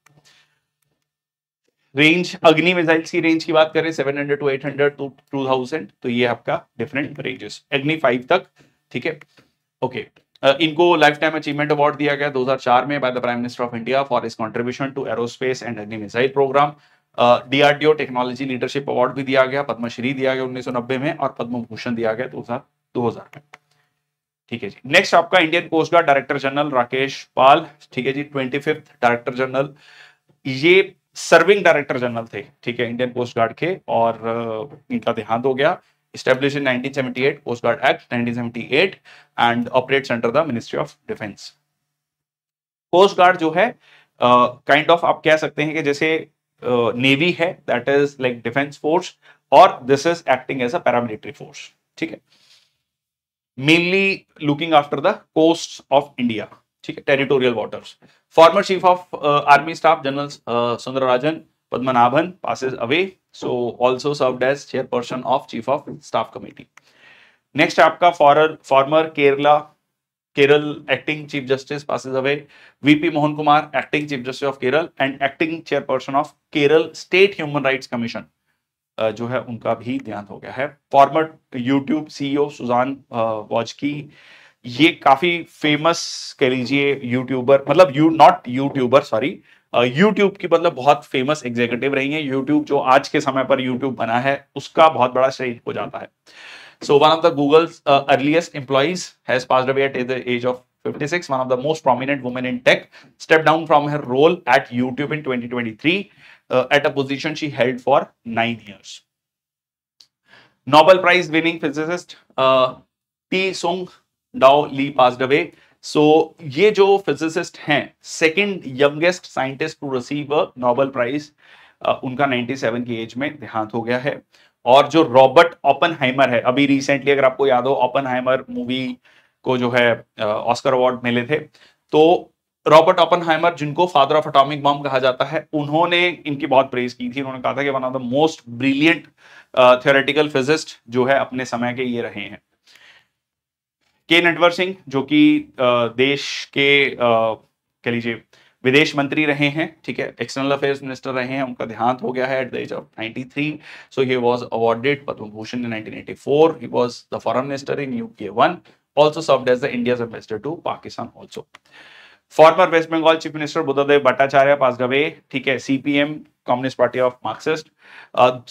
range Agni missiles की रेंज की बात करें 700 टू 800 टू 2000 तो ये आपका डिफरेंट रेंजेस अग्नि 5 तक ठीक है ओके okay. Uh, इनको लाइफ टाइम अचीवमेंट अवार्ड दिया गया 2004 में by the prime minister of India for his contribution to aerospace and Agni missile programme DRDO technology leadership award भी दिया गया पद्मश्री दिया गया नब्बे में और पद्म भूषण दिया गया दो हजार में ठीक है जी नेक्स्ट आपका Indian Coast Guard director general Rakesh Pal ठीक है जी ट्वेंटी डायरेक्टर जनरल ये सर्विंग डायरेक्टर जनरल थे ठीक है इंडियन कोस्ट गार्ड के और uh, इनका देहांत हो गया established in 1978 Coast Guard Act 1978 and operates under the Ministry of Defense. Coast Guard jo hai kind of kind of आप कह सकते हैं कि जैसे नेवी है that is like defence force और this is acting as a paramilitary force ठीक है mainly looking after the coast of India ठीक है territorial waters former chief of army staff general Rajan Padmanabhan passes away so also serve as chairperson of chief of staff committee next आपका for former Kerala Kerala acting chief justice passes away VP Mohan Kumar acting chief justice of Kerala and acting chairperson of Kerala state human rights commission जो है उनका भी ध्यान हो गया है former YouTube CEO Susan Wojcicki ये काफी फेमस कह लीजिए यूट्यूबर मतलब you not YouTuber sorry YouTube की मतलब बहुत फेमस एग्जीक्यूटिव रही हैं यूट्यूब जो आज के समय पर यूट्यूब बना है उसका बहुत बड़ा श्रेय हो जाता है so one of the Google earliest employees has passed at the age of 56 one of the most prominent women in tech stepped down from her role at youtube in 2023 uh, at a position she held for 9 years nobel prize winning physicist uh, t sung dao lee passed away so so, ये जो फिजिसिस्ट हैं second youngest scientist to receive a Nobel prize उनका 97 की एज में देहांत हो गया है और जो रॉबर्ट ओपन है अभी रिसेंटली अगर आपको याद हो ओपन मूवी को जो है ऑस्कर अवार्ड मिले थे तो रॉबर्ट ओपन जिनको फादर ऑफ अटोमिक बॉम्ब कहा जाता है उन्होंने इनकी बहुत प्रेज की थी उन्होंने कहा था कि one of the most brilliant theoretical physicist जो है अपने समय के ये रहे हैं के नटवर सिंह जो कि देश के कह लीजिए विदेश मंत्री रहे हैं ठीक है एक्सटर्नल अफेयर्स मिनिस्टर रहे हैं उनका देहांत हो गया है at the age of 93 so he was awarded Padma Bhushan in 1984 he was the foreign minister in UK one also served as the India's ambassador to Pakistan also former West Bengal chief minister Buddhadeb Bhattacharya passed away ठीक है CPM communist party of Marxist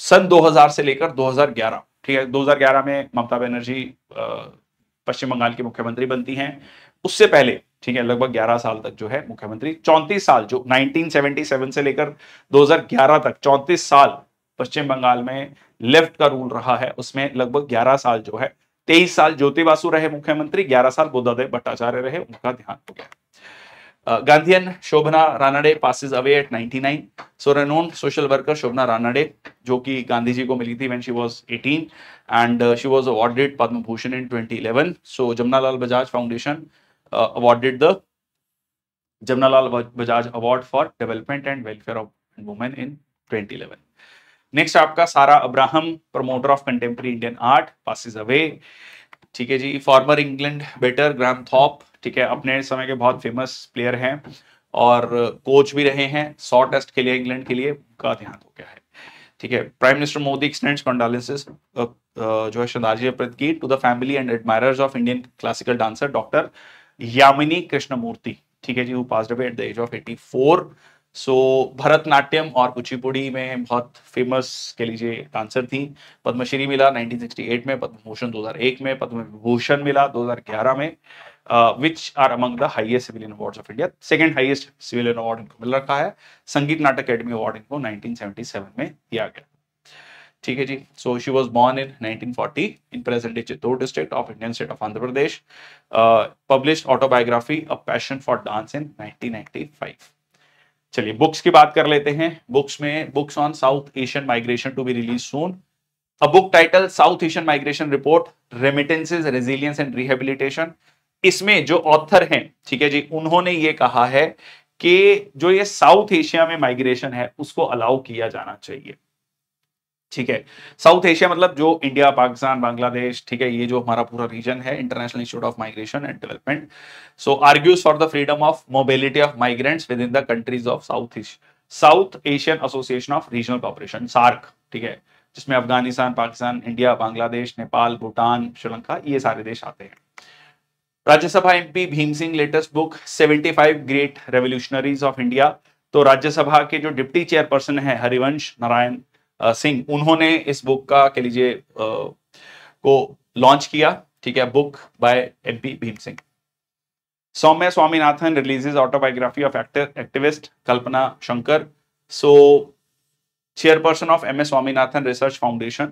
सन दो से लेकर दो ठीक है 2011 में ममता बनर्जी पश्चिम बंगाल की मुख्यमंत्री बनती हैं उससे पहले ठीक है लगभग 11 साल तक जो है मुख्यमंत्री 34 साल जो 1977 से लेकर 2011 तक 34 साल पश्चिम बंगाल में लेफ्ट का रूल रहा है उसमें लगभग 11 साल जो है 23 साल ज्योति बासु रहे मुख्यमंत्री 11 साल बुद्धादेव भट्टाचार्य रहे उनका ध्यान हो गया Uh, Gandhian Shobhana Ranade passes away at 99. So renowned social worker Shobhana Ranade, who कि Gandhi ji ko mili thi when she was 18 and uh, she was awarded Padma Bhushan in 2011. So Jamnalal Bajaj Foundation uh, awarded the Jamnalal Bajaj Award for Development and Welfare of Women in 2011. Next आपका Sara Abraham promoter of contemporary Indian art passes away ठीक है जी former England batter Graham Thorpe ठीक है अपने समय के बहुत फेमस प्लेयर हैं और कोच भी रहे हैं सौ टेस्ट के लिए इंग्लैंड के लिए का ध्यान हो गया है ठीक है prime minister Modi extends condolences जो है श्रद्धाजी अर्पित की to the family and admirers of Indian classical dancer doctor Yamini Krishnamurthy ठीक है जी who passed away at the age of 84 so so, Bharatanatyam और कुचिपुड़ी में बहुत फेमस कह लीजिए डांसर थी पद्मश्री मिला 1968 में पद्म भूषण दो में पद्म विभूषण मिला 2011 में which are among the civilian award of India second highest civilian award इनको मिल रखा है संगीत नाटक अकेडमी अवार्ड इनको नाइनटीन में दिया गया ठीक है जी so she was born in 1940 in present Chittoor district of Indian state of Andhra Pradesh publish autobiography a passion for dance in 1995 चलिए बुक्स की बात कर लेते हैं बुक्स में books on South Asian migration to be release soon a book title South Asian migration report remittances resilience and rehabilitation इसमें जो ऑथर हैं ठीक है जी उन्होंने ये कहा है कि जो ये साउथ एशिया में माइग्रेशन है उसको अलाउ किया जाना चाहिए ठीक है साउथ एशिया मतलब जो इंडिया पाकिस्तान बांग्लादेश ठीक है ये जो हमारा पूरा रीजन है international institute of migration and development so argues for the freedom of mobility of migrants within the countries of South South Asian association of regional cooperation SAARC ठीक है जिसमें अफगानिस्तान पाकिस्तान इंडिया बांग्लादेश नेपाल भूटान श्रीलंका ये सारे देश आते हैं Rajya Sabha MP Bhim Singh latest book 75 great revolutionaries of India तो राज्यसभा के जो डिप्टी चेयरपर्सन है हरिवंश नारायण सिंह उन्होंने इस बुक का कह लीजिए को लॉन्च किया ठीक है book by M P Bhim Singh Soumya Swaminathan releases autobiography of activist Kalpana Shankar so chairperson of M S Swaminathan research foundation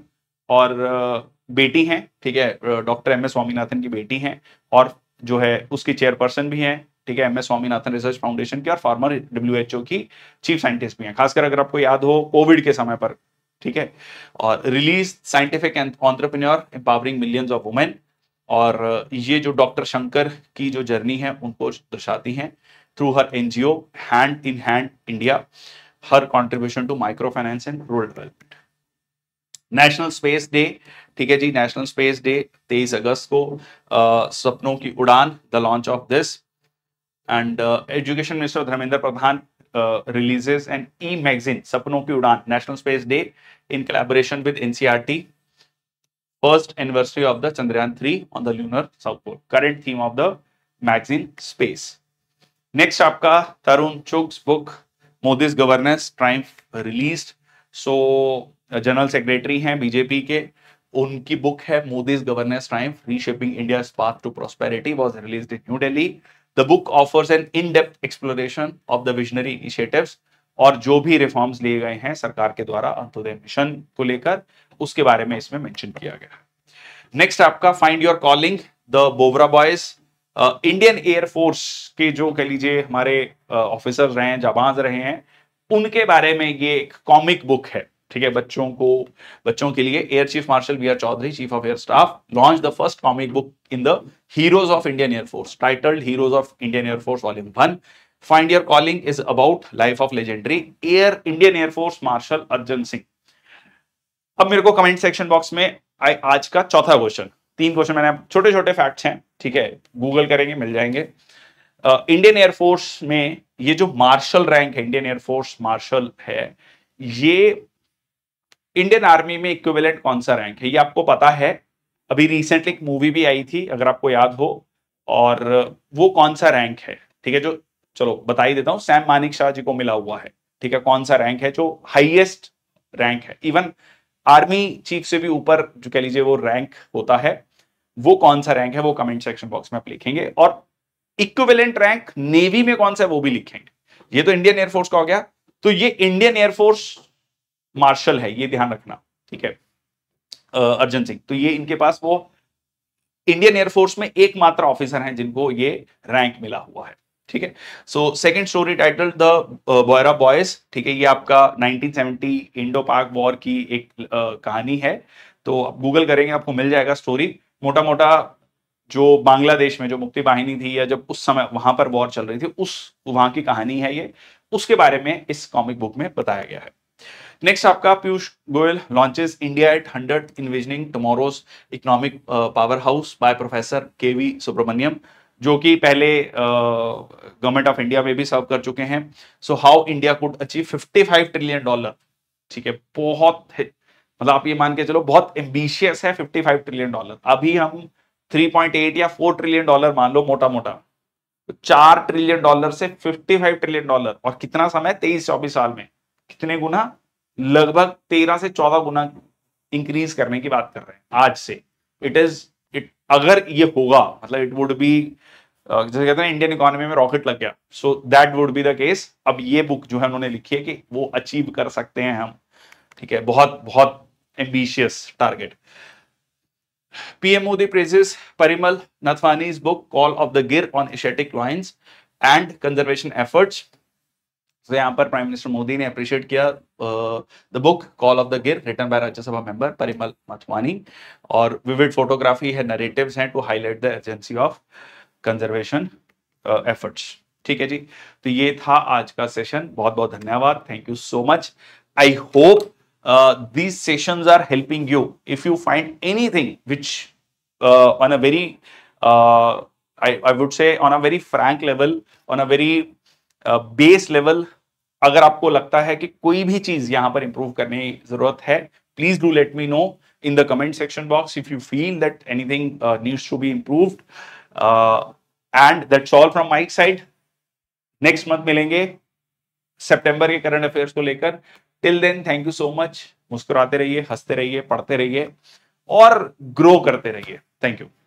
और बेटी हैं ठीक है डॉक्टर एम एस स्वामीनाथन की बेटी हैं और जो है उसकी चेयरपर्सन भी हैं ठीक है M S Swaminathan research foundation की और फार्मर डब्ल्यू की चीफ साइंटिस्ट भी हैं खासकर अगर आपको याद हो कोविड के समय पर ठीक है और release scientific entrepreneur empowering millions of women और uh, ये जो डॉक्टर शंकर की जो जर्नी है उनको दर्शाती हैं through her NGO hand in hand India her contribution to micro finance and rural development national space day ठीक है जी नेशनल स्पेस डे 23 अगस्त को आ, uh, सपनों की उड़ान the launch of this and education minister Dharmendra Pradhan releases an e-magazine, Sapno Ki Udan, National Space Day, in collaboration with NCRT. First anniversary of the Chandrayaan 3 on the lunar south pole. Current theme of the magazine Space. Next आपका तरुण चुक्स book Modi's governance triumph release so general secretary हैं बीजेपी के उनकी बुक है Modi's governance triumph reshaping India path to prosperity was release in New Delhi The book offers an in-depth exploration of the visionary initiatives और जो भी रिफॉर्म्स लिए गए हैं सरकार के द्वारा अंत्योदय मिशन को लेकर उसके बारे में इसमें मेंशन किया गया नेक्स्ट आपका find your calling the Boyra boys Indian Air Force के जो कह लीजिए हमारे ऑफिसर uh, रहे हैं जाबाज रहे हैं उनके बारे में ये एक कॉमिक बुक है ठीक है बच्चों को बच्चों के लिए air chief marshal B R Chaudhari chief of air staff launch the first comic book in the heroes of Indian Air Force titled heroes of Indian Air Force volume one find your calling is about life of legendary air Indian Air Force marshal Arjan Singh अब मेरे को कमेंट सेक्शन बॉक्स में आ, आज का चौथा क्वेश्चन तीन क्वेश्चन मैंने छोटे छोटे फैक्ट्स हैं ठीक है गूगल करेंगे मिल जाएंगे इंडियन uh, एयरफोर्स में ये जो मार्शल रैंक है इंडियन एयरफोर्स मार्शल है ये इंडियन आर्मी में इक्विवेलेंट कौन सा रैंक है ये आपको पता है अभी रिसेंटली एक मूवी भी आई थी अगर आपको याद हो और वो कौन सा रैंक है ठीक है जो चलो बता ही देता हूँ सैम मानिक शाह जी को मिला हुआ है ठीक है कौन सा रैंक है जो हाइएस्ट रैंक है इवन आर्मी चीफ से भी ऊपर जो कह लीजिए वो रैंक होता है वो कौन सा रैंक है वो कमेंट सेक्शन बॉक्स में आप लिखेंगे और इक्विवेलेंट रैंक नेवी में कौन सा है वो भी लिखेंगे ये तो इंडियन एयरफोर्स का हो गया तो ये इंडियन एयरफोर्स मार्शल है ये ध्यान रखना ठीक है अर्जन सिंह तो ये इनके पास वो इंडियन एयरफोर्स में एकमात्र ऑफिसर हैं जिनको ये रैंक मिला हुआ है ठीक है so second story title the Boyra boys ठीक है ये आपका 1970 इंडो पाक वॉर की एक uh, कहानी है तो आप गूगल करेंगे आपको मिल जाएगा स्टोरी मोटा मोटा जो बांग्लादेश में जो मुक्ति वाहिनी थी या जब उस समय वहां पर वॉर चल रही थी उस वहां की कहानी है ये उसके बारे में इस कॉमिक बुक में बताया गया है नेक्स्ट आपका Piyush Goyal launches India at hundred envisioning tomorrow's economic powerhouse by professor K V Subramanian जो कि पहले गवर्नमेंट ऑफ इंडिया में भी सर्व कर चुके हैं so how India could achieve 55 trillion dollar ठीक है बहुत मतलब आप ये मान के चलो बहुत एम्बिशियस है 55 ट्रिलियन डॉलर अभी हम 3.8 या 4 ट्रिलियन डॉलर मान लो मोटा मोटा तो चार ट्रिलियन डॉलर से 55 ट्रिलियन डॉलर और कितना समय तेईस चौबीस साल में कितने गुना लगभग तेरह से चौदह गुना इंक्रीज करने की बात कर रहे हैं आज से इट इज इट अगर ये होगा मतलब इट वुड बी जैसे कहते हैं इंडियन इकोनॉमी में रॉकेट लग गया so that would be the case अब ये बुक जो है उन्होंने लिखी है कि वो अचीव कर सकते हैं हम ठीक है बहुत बहुत ambitious target PM Modi praises Parimal Nathwani book call of the Gir on Asiatic lions and conservation efforts तो यहाँ पर प्राइम मिनिस्टर मोदी ने अप्रिशिएट किया the book call of the Gir written by Rajya Sabha member Parimal Nathwani और विविड फोटोग्राफी है नरेटिव्स हैं to highlight the urgency of conservation efforts ठीक है जी तो ये था आज का सेशन बहुत बहुत धन्यवाद thank you so much I hope these session are helping you if you find anything which on a very I I would say on a very very level on a very base level अगर आपको लगता है कि कोई भी चीज यहां पर इंप्रूव करने की जरूरत है please do let me know in the comment section box if you feel that anything needs to be improve and that's all from my side next month मिलेंगे सितंबर के करंट अफेयर्स को लेकर till then thank you so much मुस्कुराते रहिए हंसते रहिए पढ़ते रहिए और ग्रो करते रहिए थैंक यू